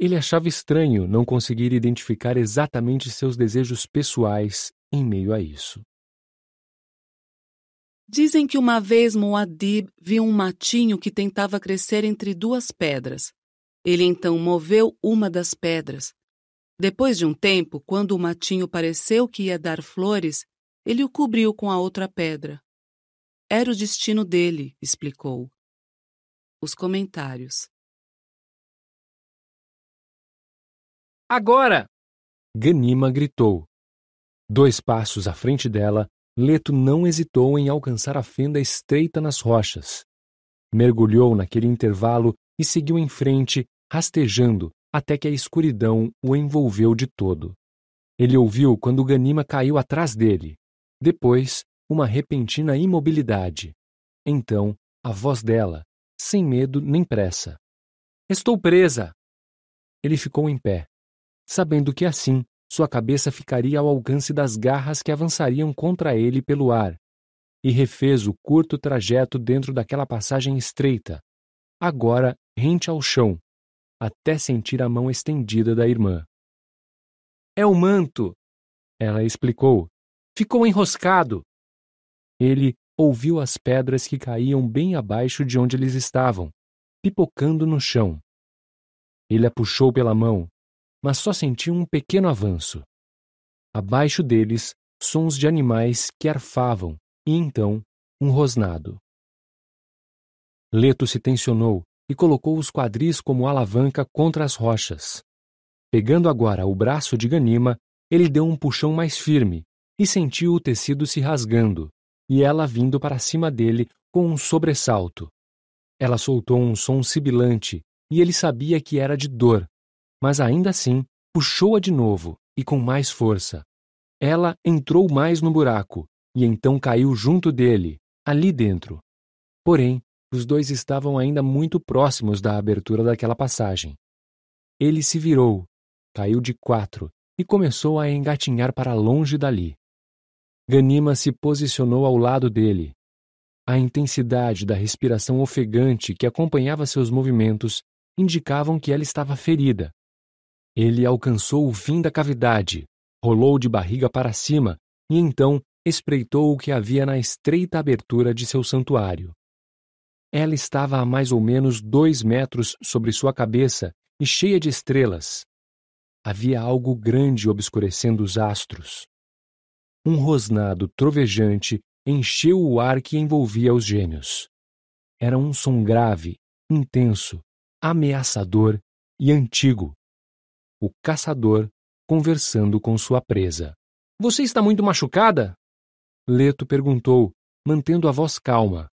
Ele achava estranho não conseguir identificar exatamente seus desejos pessoais em meio a isso. Dizem que uma vez Moadib viu um matinho que tentava crescer entre duas pedras. Ele então moveu uma das pedras. Depois de um tempo, quando o matinho pareceu que ia dar flores, ele o cobriu com a outra pedra. Era o destino dele, explicou. Os comentários. Agora! Ganima gritou. Dois passos à frente dela, Leto não hesitou em alcançar a fenda estreita nas rochas. Mergulhou naquele intervalo e seguiu em frente, rastejando, até que a escuridão o envolveu de todo. Ele ouviu quando Ganima caiu atrás dele. Depois, uma repentina imobilidade. Então, a voz dela, sem medo nem pressa. Estou presa! Ele ficou em pé, sabendo que assim sua cabeça ficaria ao alcance das garras que avançariam contra ele pelo ar, e refez o curto trajeto dentro daquela passagem estreita, agora rente ao chão, até sentir a mão estendida da irmã. É o manto! Ela explicou, Ficou enroscado. Ele ouviu as pedras que caíam bem abaixo de onde eles estavam, pipocando no chão. Ele a puxou pela mão, mas só sentiu um pequeno avanço. Abaixo deles, sons de animais que arfavam e então um rosnado. Leto se tensionou e colocou os quadris como alavanca contra as rochas. Pegando agora o braço de Ganima, ele deu um puxão mais firme e sentiu o tecido se rasgando, e ela vindo para cima dele com um sobressalto. Ela soltou um som sibilante, e ele sabia que era de dor, mas ainda assim puxou-a de novo e com mais força. Ela entrou mais no buraco e então caiu junto dele, ali dentro. Porém, os dois estavam ainda muito próximos da abertura daquela passagem. Ele se virou, caiu de quatro e começou a engatinhar para longe dali. Ganima se posicionou ao lado dele. A intensidade da respiração ofegante que acompanhava seus movimentos indicavam que ela estava ferida. Ele alcançou o fim da cavidade, rolou de barriga para cima e então espreitou o que havia na estreita abertura de seu santuário. Ela estava a mais ou menos dois metros sobre sua cabeça e cheia de estrelas. Havia algo grande obscurecendo os astros. Um rosnado trovejante encheu o ar que envolvia os gêmeos. Era um som grave, intenso, ameaçador e antigo. O caçador conversando com sua presa. Você está muito machucada? Leto perguntou, mantendo a voz calma.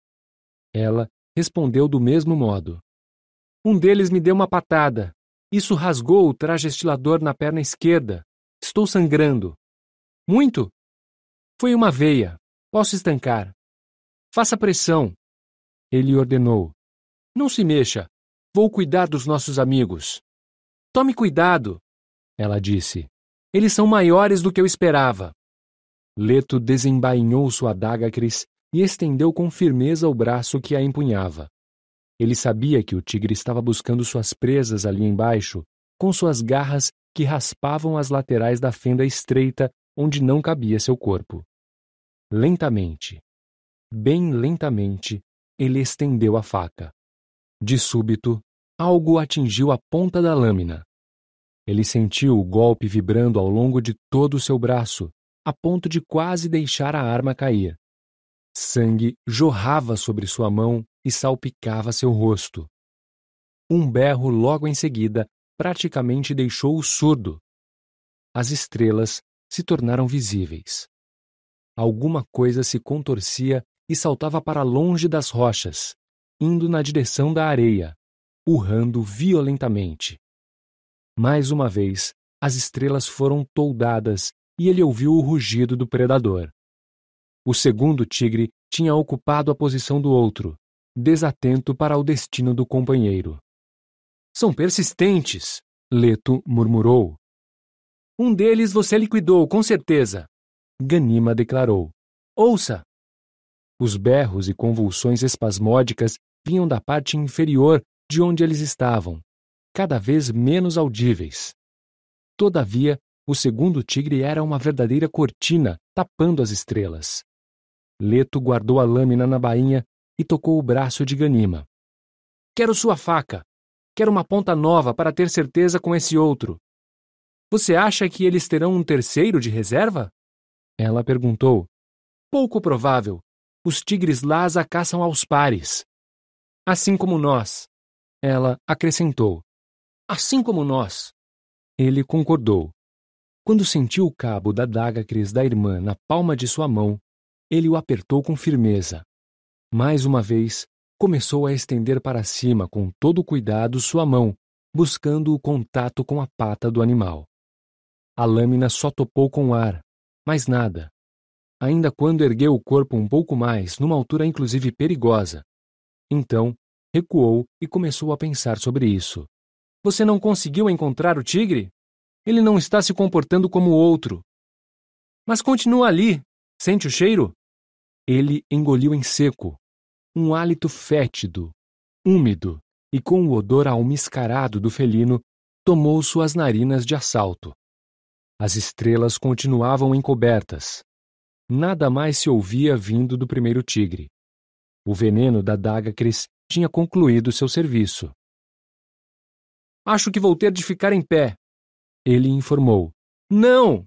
Ela respondeu do mesmo modo. Um deles me deu uma patada. Isso rasgou o traje estilador na perna esquerda. Estou sangrando. Muito? Foi uma veia. Posso estancar. Faça pressão. Ele ordenou. Não se mexa. Vou cuidar dos nossos amigos. Tome cuidado, ela disse. Eles são maiores do que eu esperava. Leto desembainhou sua adaga Cris e estendeu com firmeza o braço que a empunhava. Ele sabia que o tigre estava buscando suas presas ali embaixo, com suas garras que raspavam as laterais da fenda estreita onde não cabia seu corpo. Lentamente, bem lentamente, ele estendeu a faca. De súbito, algo atingiu a ponta da lâmina. Ele sentiu o golpe vibrando ao longo de todo o seu braço, a ponto de quase deixar a arma cair. Sangue jorrava sobre sua mão e salpicava seu rosto. Um berro logo em seguida praticamente deixou-o surdo. As estrelas se tornaram visíveis. Alguma coisa se contorcia e saltava para longe das rochas, indo na direção da areia, urrando violentamente. Mais uma vez, as estrelas foram toldadas e ele ouviu o rugido do predador. O segundo tigre tinha ocupado a posição do outro, desatento para o destino do companheiro. São persistentes, Leto murmurou, um deles você liquidou, com certeza. Ganima declarou. Ouça! Os berros e convulsões espasmódicas vinham da parte inferior de onde eles estavam, cada vez menos audíveis. Todavia, o segundo tigre era uma verdadeira cortina tapando as estrelas. Leto guardou a lâmina na bainha e tocou o braço de Ganima. Quero sua faca. Quero uma ponta nova para ter certeza com esse outro. Você acha que eles terão um terceiro de reserva? Ela perguntou. Pouco provável. Os tigres Lhasa caçam aos pares. Assim como nós. Ela acrescentou. Assim como nós. Ele concordou. Quando sentiu o cabo da daga Cris da irmã na palma de sua mão, ele o apertou com firmeza. Mais uma vez, começou a estender para cima com todo cuidado sua mão, buscando o contato com a pata do animal. A lâmina só topou com o ar, mais nada. Ainda quando ergueu o corpo um pouco mais, numa altura inclusive perigosa. Então, recuou e começou a pensar sobre isso. Você não conseguiu encontrar o tigre? Ele não está se comportando como outro. Mas continua ali. Sente o cheiro? Ele engoliu em seco. Um hálito fétido, úmido e com o odor almiscarado do felino, tomou suas narinas de assalto. As estrelas continuavam encobertas. Nada mais se ouvia vindo do primeiro tigre. O veneno da Dagacris tinha concluído seu serviço. Acho que vou ter de ficar em pé, ele informou. Não!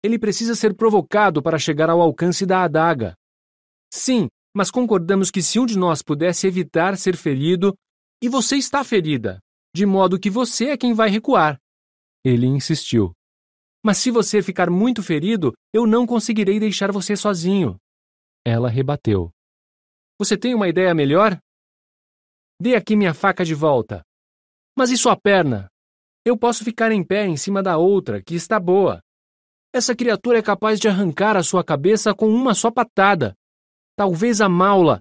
Ele precisa ser provocado para chegar ao alcance da adaga. Sim, mas concordamos que se um de nós pudesse evitar ser ferido, e você está ferida, de modo que você é quem vai recuar. Ele insistiu. Mas se você ficar muito ferido, eu não conseguirei deixar você sozinho. Ela rebateu. Você tem uma ideia melhor? Dê aqui minha faca de volta. Mas e sua perna? Eu posso ficar em pé em cima da outra, que está boa. Essa criatura é capaz de arrancar a sua cabeça com uma só patada. Talvez a maula.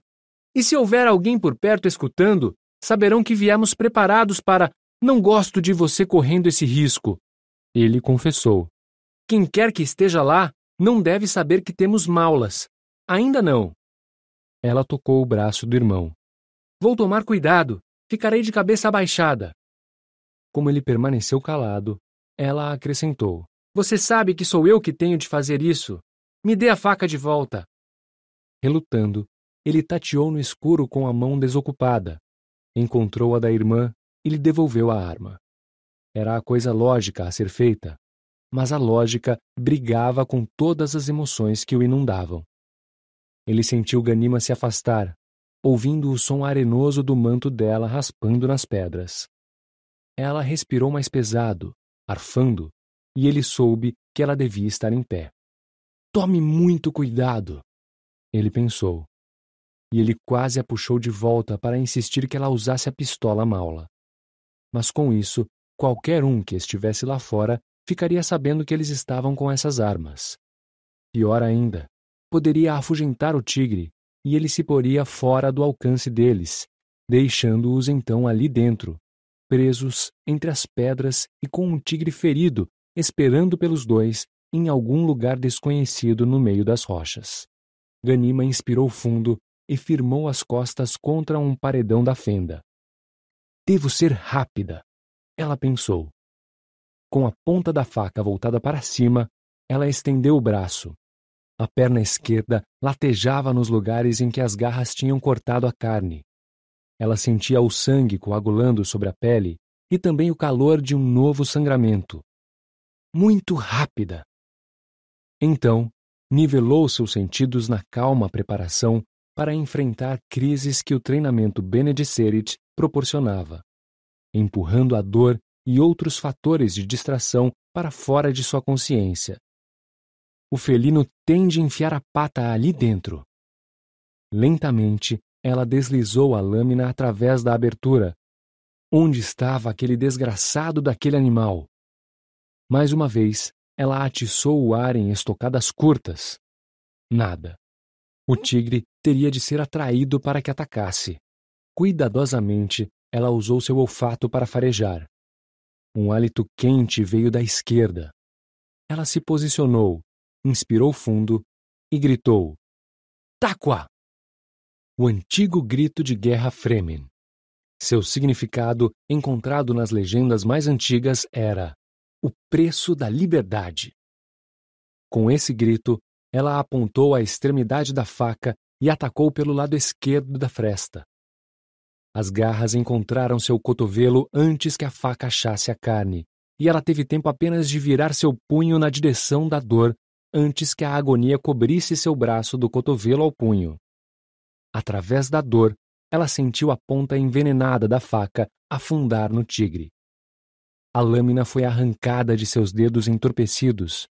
E se houver alguém por perto escutando, saberão que viemos preparados para. Não gosto de você correndo esse risco. Ele confessou: Quem quer que esteja lá não deve saber que temos maulas. Ainda não. Ela tocou o braço do irmão. Vou tomar cuidado, ficarei de cabeça abaixada. Como ele permaneceu calado, ela acrescentou: Você sabe que sou eu que tenho de fazer isso. Me dê a faca de volta. Relutando, ele tateou no escuro com a mão desocupada. Encontrou a da irmã e lhe devolveu a arma. Era a coisa lógica a ser feita. Mas a lógica brigava com todas as emoções que o inundavam. Ele sentiu Ganima se afastar, ouvindo o som arenoso do manto dela raspando nas pedras. Ela respirou mais pesado, arfando, e ele soube que ela devia estar em pé. Tome muito cuidado! Ele pensou. E ele quase a puxou de volta para insistir que ela usasse a pistola maula. Mas com isso, Qualquer um que estivesse lá fora ficaria sabendo que eles estavam com essas armas. Pior ainda, poderia afugentar o tigre e ele se poria fora do alcance deles, deixando-os então ali dentro, presos entre as pedras e com um tigre ferido esperando pelos dois em algum lugar desconhecido no meio das rochas. Ganima inspirou fundo e firmou as costas contra um paredão da fenda. Devo ser rápida, ela pensou. Com a ponta da faca voltada para cima, ela estendeu o braço. A perna esquerda latejava nos lugares em que as garras tinham cortado a carne. Ela sentia o sangue coagulando sobre a pele e também o calor de um novo sangramento. Muito rápida! Então, nivelou seus sentidos na calma preparação para enfrentar crises que o treinamento Benedicerit proporcionava empurrando a dor e outros fatores de distração para fora de sua consciência. O felino tende a enfiar a pata ali dentro. Lentamente, ela deslizou a lâmina através da abertura. Onde estava aquele desgraçado daquele animal? Mais uma vez, ela atiçou o ar em estocadas curtas. Nada. O tigre teria de ser atraído para que atacasse. Cuidadosamente, ela usou seu olfato para farejar. Um hálito quente veio da esquerda. Ela se posicionou, inspirou fundo e gritou: Taqua! O antigo grito de guerra Fremen. Seu significado, encontrado nas legendas mais antigas, era o preço da liberdade. Com esse grito, ela apontou a extremidade da faca e atacou pelo lado esquerdo da fresta. As garras encontraram seu cotovelo antes que a faca achasse a carne, e ela teve tempo apenas de virar seu punho na direção da dor antes que a agonia cobrisse seu braço do cotovelo ao punho. Através da dor, ela sentiu a ponta envenenada da faca afundar no tigre. A lâmina foi arrancada de seus dedos entorpecidos,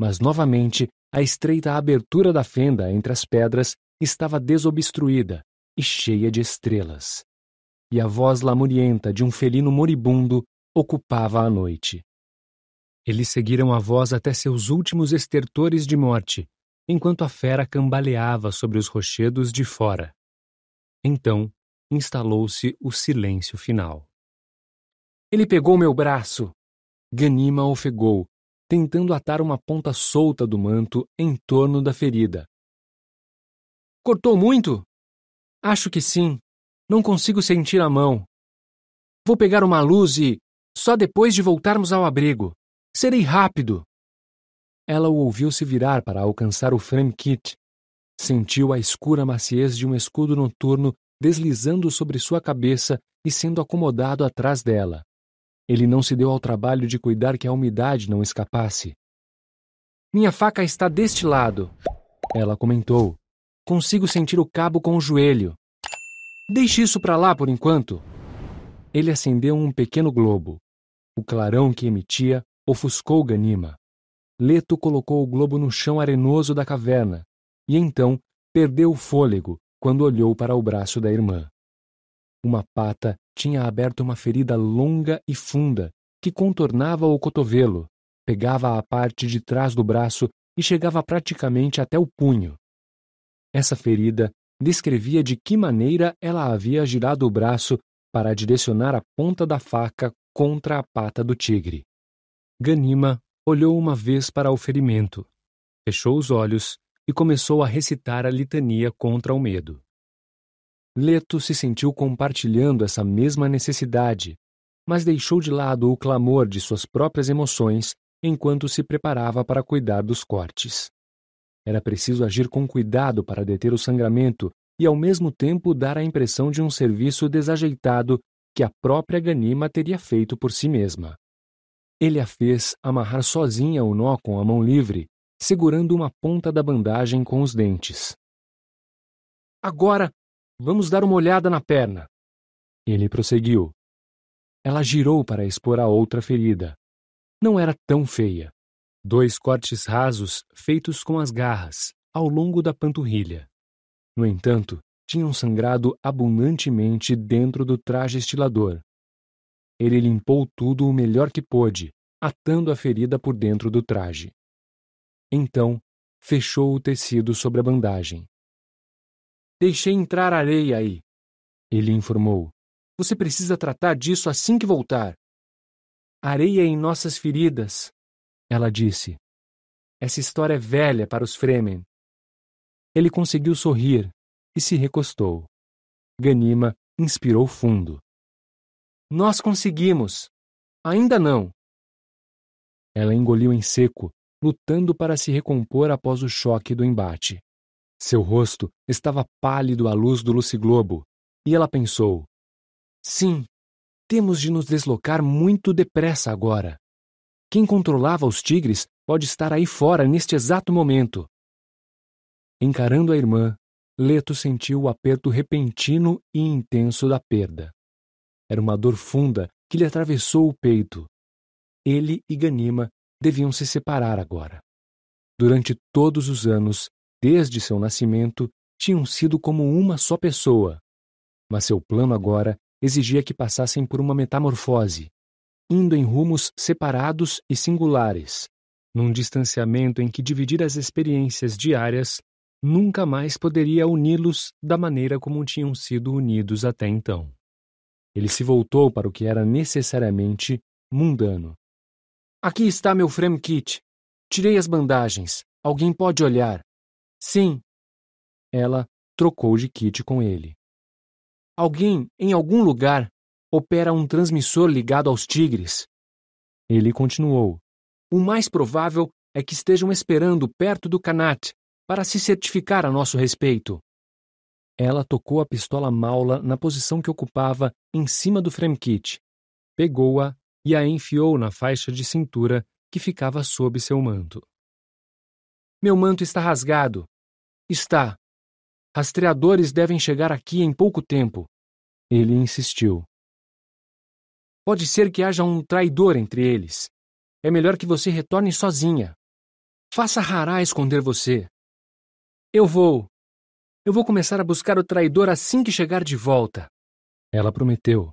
mas novamente a estreita abertura da fenda entre as pedras estava desobstruída e cheia de estrelas e a voz lamurienta de um felino moribundo ocupava a noite. Eles seguiram a voz até seus últimos estertores de morte, enquanto a fera cambaleava sobre os rochedos de fora. Então, instalou-se o silêncio final. Ele pegou meu braço. Ganima ofegou, tentando atar uma ponta solta do manto em torno da ferida. Cortou muito? Acho que sim, não consigo sentir a mão. Vou pegar uma luz e. Só depois de voltarmos ao abrigo. Serei rápido. Ela o ouviu se virar para alcançar o frame kit. Sentiu a escura maciez de um escudo noturno deslizando sobre sua cabeça e sendo acomodado atrás dela. Ele não se deu ao trabalho de cuidar que a umidade não escapasse. Minha faca está deste lado, ela comentou. Consigo sentir o cabo com o joelho. Deixe isso para lá por enquanto. Ele acendeu um pequeno globo. O clarão que emitia ofuscou Ganima. Leto colocou o globo no chão arenoso da caverna e então perdeu o fôlego quando olhou para o braço da irmã. Uma pata tinha aberto uma ferida longa e funda que contornava o cotovelo, pegava a parte de trás do braço e chegava praticamente até o punho. Essa ferida descrevia de que maneira ela havia girado o braço para direcionar a ponta da faca contra a pata do tigre. Ganima olhou uma vez para o ferimento, fechou os olhos e começou a recitar a litania contra o medo. Leto se sentiu compartilhando essa mesma necessidade, mas deixou de lado o clamor de suas próprias emoções enquanto se preparava para cuidar dos cortes. Era preciso agir com cuidado para deter o sangramento e, ao mesmo tempo, dar a impressão de um serviço desajeitado que a própria Ganima teria feito por si mesma. Ele a fez amarrar sozinha o nó com a mão livre, segurando uma ponta da bandagem com os dentes. Agora, vamos dar uma olhada na perna. Ele prosseguiu. Ela girou para expor a outra ferida. Não era tão feia, Dois cortes rasos feitos com as garras, ao longo da panturrilha. No entanto, tinham sangrado abundantemente dentro do traje estilador. Ele limpou tudo o melhor que pôde, atando a ferida por dentro do traje. Então, fechou o tecido sobre a bandagem. Deixei entrar areia aí, ele informou. Você precisa tratar disso assim que voltar. Areia em nossas feridas, ela disse: Essa história é velha para os Fremen. Ele conseguiu sorrir e se recostou. Ganima inspirou fundo. Nós conseguimos! Ainda não! Ela engoliu em seco, lutando para se recompor após o choque do embate. Seu rosto estava pálido à luz do luciglobo, e ela pensou: Sim, temos de nos deslocar muito depressa agora. Quem controlava os tigres pode estar aí fora neste exato momento. Encarando a irmã, Leto sentiu o aperto repentino e intenso da perda. Era uma dor funda que lhe atravessou o peito. Ele e Ganima deviam se separar agora. Durante todos os anos, desde seu nascimento, tinham sido como uma só pessoa. Mas seu plano agora exigia que passassem por uma metamorfose indo em rumos separados e singulares, num distanciamento em que dividir as experiências diárias nunca mais poderia uni-los da maneira como tinham sido unidos até então. Ele se voltou para o que era necessariamente mundano. Aqui está meu frame kit. Tirei as bandagens. Alguém pode olhar. Sim. Ela trocou de kit com ele. Alguém, em algum lugar, opera um transmissor ligado aos tigres. Ele continuou. O mais provável é que estejam esperando perto do Canat para se certificar a nosso respeito. Ela tocou a pistola maula na posição que ocupava em cima do fremkit, pegou-a e a enfiou na faixa de cintura que ficava sob seu manto. Meu manto está rasgado. Está. Rastreadores devem chegar aqui em pouco tempo. Ele insistiu. Pode ser que haja um traidor entre eles. É melhor que você retorne sozinha. Faça Hará esconder você. Eu vou. Eu vou começar a buscar o traidor assim que chegar de volta. Ela prometeu.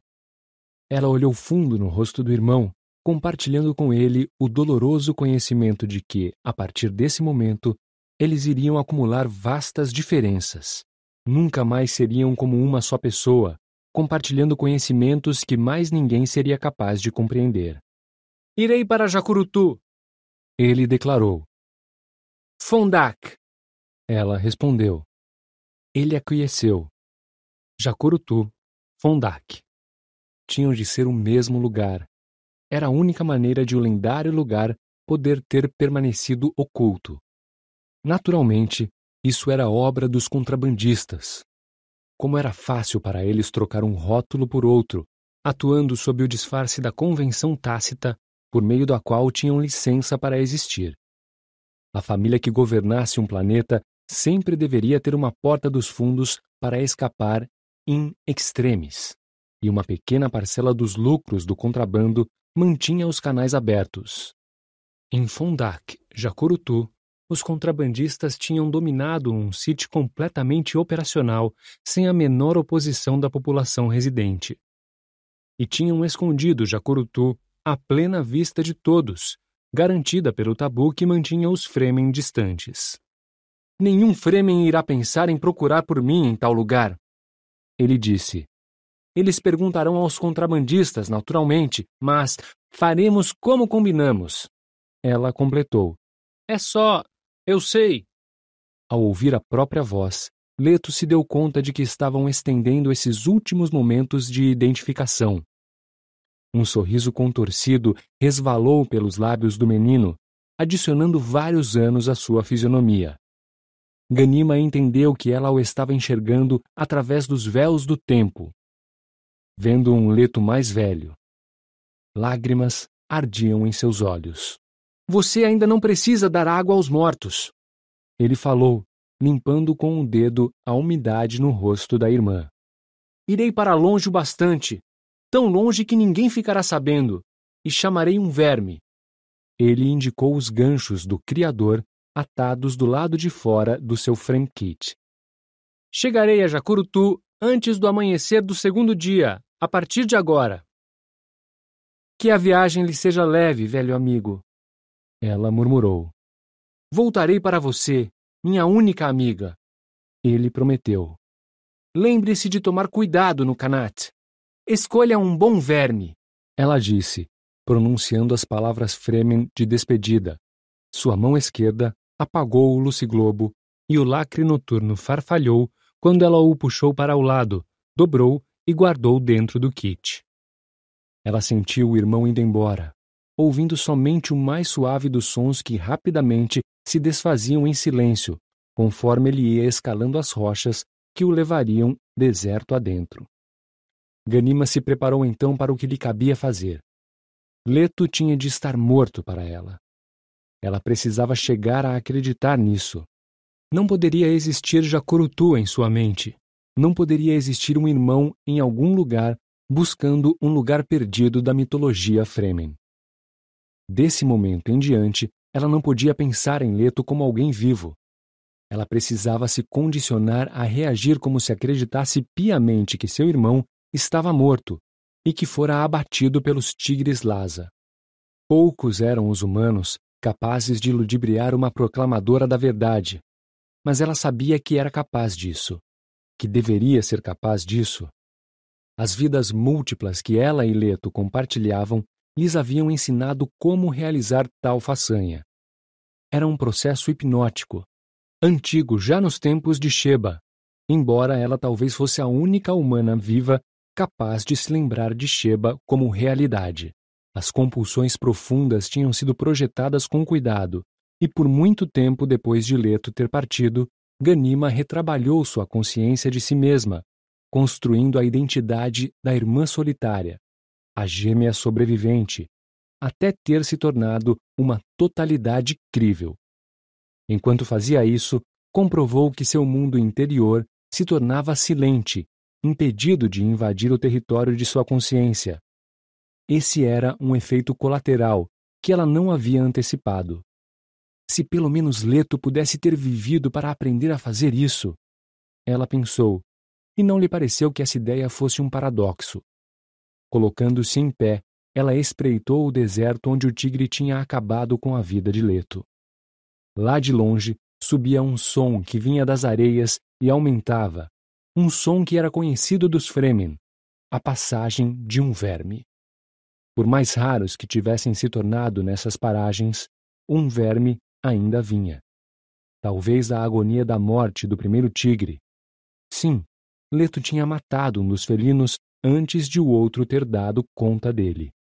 Ela olhou fundo no rosto do irmão, compartilhando com ele o doloroso conhecimento de que, a partir desse momento, eles iriam acumular vastas diferenças. Nunca mais seriam como uma só pessoa, compartilhando conhecimentos que mais ninguém seria capaz de compreender. Irei para Jacurutu, ele declarou. Fondac, Ela respondeu. Ele conheceu. Jacurutu, Fondac. Tinham de ser o mesmo lugar. Era a única maneira de o lendário lugar poder ter permanecido oculto. Naturalmente, isso era obra dos contrabandistas, como era fácil para eles trocar um rótulo por outro, atuando sob o disfarce da convenção tácita por meio da qual tinham licença para existir. A família que governasse um planeta sempre deveria ter uma porta dos fundos para escapar in extremis, e uma pequena parcela dos lucros do contrabando mantinha os canais abertos. Em Fondak, Jacurutu, os contrabandistas tinham dominado um sítio completamente operacional, sem a menor oposição da população residente. E tinham escondido Jacurutu à plena vista de todos, garantida pelo tabu que mantinha os Fremen distantes. Nenhum Fremen irá pensar em procurar por mim em tal lugar, ele disse. Eles perguntarão aos contrabandistas, naturalmente, mas faremos como combinamos. Ela completou. É só eu sei! Ao ouvir a própria voz, Leto se deu conta de que estavam estendendo esses últimos momentos de identificação. Um sorriso contorcido resvalou pelos lábios do menino, adicionando vários anos à sua fisionomia. Ganima entendeu que ela o estava enxergando através dos véus do tempo, vendo um Leto mais velho. Lágrimas ardiam em seus olhos. Você ainda não precisa dar água aos mortos. Ele falou, limpando com o um dedo a umidade no rosto da irmã. Irei para longe o bastante, tão longe que ninguém ficará sabendo, e chamarei um verme. Ele indicou os ganchos do Criador atados do lado de fora do seu kit. Chegarei a Jacurutu antes do amanhecer do segundo dia, a partir de agora. Que a viagem lhe seja leve, velho amigo. Ela murmurou: Voltarei para você, minha única amiga. Ele prometeu. Lembre-se de tomar cuidado no canat. Escolha um bom verme, ela disse, pronunciando as palavras Fremen de despedida. Sua mão esquerda apagou o luciglobo e o lacre noturno farfalhou quando ela o puxou para o lado, dobrou e guardou dentro do kit. Ela sentiu o irmão indo embora, ouvindo somente o mais suave dos sons que rapidamente se desfaziam em silêncio, conforme ele ia escalando as rochas que o levariam deserto adentro. Ganima se preparou então para o que lhe cabia fazer. Leto tinha de estar morto para ela. Ela precisava chegar a acreditar nisso. Não poderia existir Jacurutu em sua mente. Não poderia existir um irmão em algum lugar buscando um lugar perdido da mitologia Fremen. Desse momento em diante, ela não podia pensar em Leto como alguém vivo. Ela precisava se condicionar a reagir como se acreditasse piamente que seu irmão estava morto e que fora abatido pelos tigres Laza. Poucos eram os humanos capazes de ludibriar uma proclamadora da verdade, mas ela sabia que era capaz disso, que deveria ser capaz disso. As vidas múltiplas que ela e Leto compartilhavam lhes haviam ensinado como realizar tal façanha. Era um processo hipnótico, antigo já nos tempos de Sheba, embora ela talvez fosse a única humana viva capaz de se lembrar de Sheba como realidade. As compulsões profundas tinham sido projetadas com cuidado, e por muito tempo depois de Leto ter partido, Ganima retrabalhou sua consciência de si mesma, construindo a identidade da irmã solitária, a gêmea sobrevivente, até ter se tornado uma totalidade crível. Enquanto fazia isso, comprovou que seu mundo interior se tornava silente, impedido de invadir o território de sua consciência. Esse era um efeito colateral que ela não havia antecipado. Se pelo menos Leto pudesse ter vivido para aprender a fazer isso, ela pensou, e não lhe pareceu que essa ideia fosse um paradoxo. Colocando-se em pé, ela espreitou o deserto onde o tigre tinha acabado com a vida de Leto. Lá de longe, subia um som que vinha das areias e aumentava, um som que era conhecido dos Fremen, a passagem de um verme. Por mais raros que tivessem se tornado nessas paragens, um verme ainda vinha. Talvez a agonia da morte do primeiro tigre. Sim, Leto tinha matado um dos felinos antes de o outro ter dado conta dele.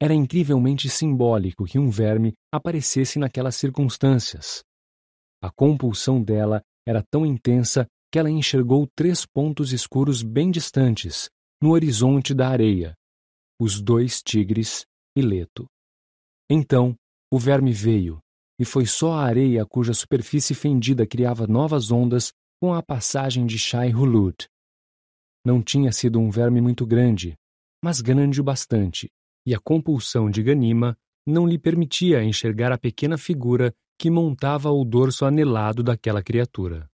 Era incrivelmente simbólico que um verme aparecesse naquelas circunstâncias. A compulsão dela era tão intensa que ela enxergou três pontos escuros bem distantes, no horizonte da areia: os dois tigres e Leto. Então, o verme veio, e foi só a areia cuja superfície fendida criava novas ondas com a passagem de Shai Hulud, não tinha sido um verme muito grande, mas grande o bastante, e a compulsão de Ganima não lhe permitia enxergar a pequena figura que montava o dorso anelado daquela criatura.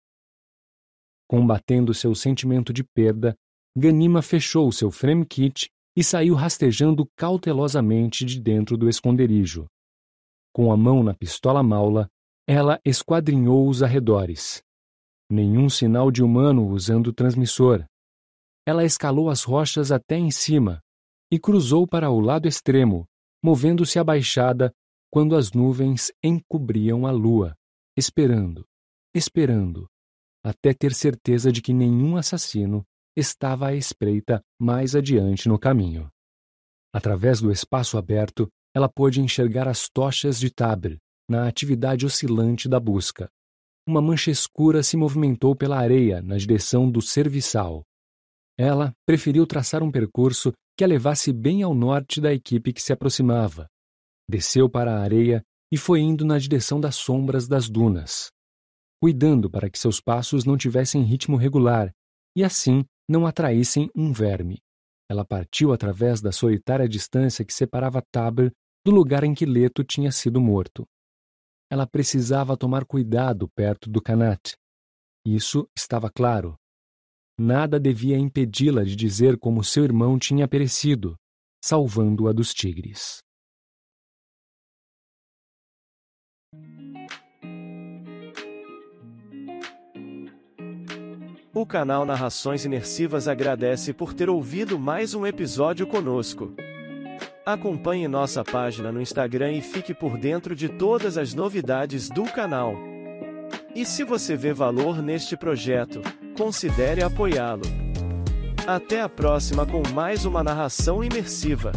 Combatendo seu sentimento de perda, Ganima fechou seu kit e saiu rastejando cautelosamente de dentro do esconderijo. Com a mão na pistola maula, ela esquadrinhou os arredores. Nenhum sinal de humano usando o transmissor. Ela escalou as rochas até em cima e cruzou para o lado extremo, movendo-se abaixada quando as nuvens encobriam a lua, esperando, esperando, até ter certeza de que nenhum assassino estava à espreita mais adiante no caminho. Através do espaço aberto, ela pôde enxergar as tochas de Tabr na atividade oscilante da busca. Uma mancha escura se movimentou pela areia na direção do serviçal, ela preferiu traçar um percurso que a levasse bem ao norte da equipe que se aproximava. Desceu para a areia e foi indo na direção das sombras das dunas, cuidando para que seus passos não tivessem ritmo regular e assim não atraíssem um verme. Ela partiu através da solitária distância que separava Taber do lugar em que Leto tinha sido morto. Ela precisava tomar cuidado perto do Canat. Isso estava claro, nada devia impedi-la de dizer como seu irmão tinha perecido, salvando-a dos tigres. O canal Narrações Inersivas agradece por ter ouvido mais um episódio conosco. Acompanhe nossa página no Instagram e fique por dentro de todas as novidades do canal. E se você vê valor neste projeto, considere apoiá-lo. Até a próxima com mais uma narração imersiva.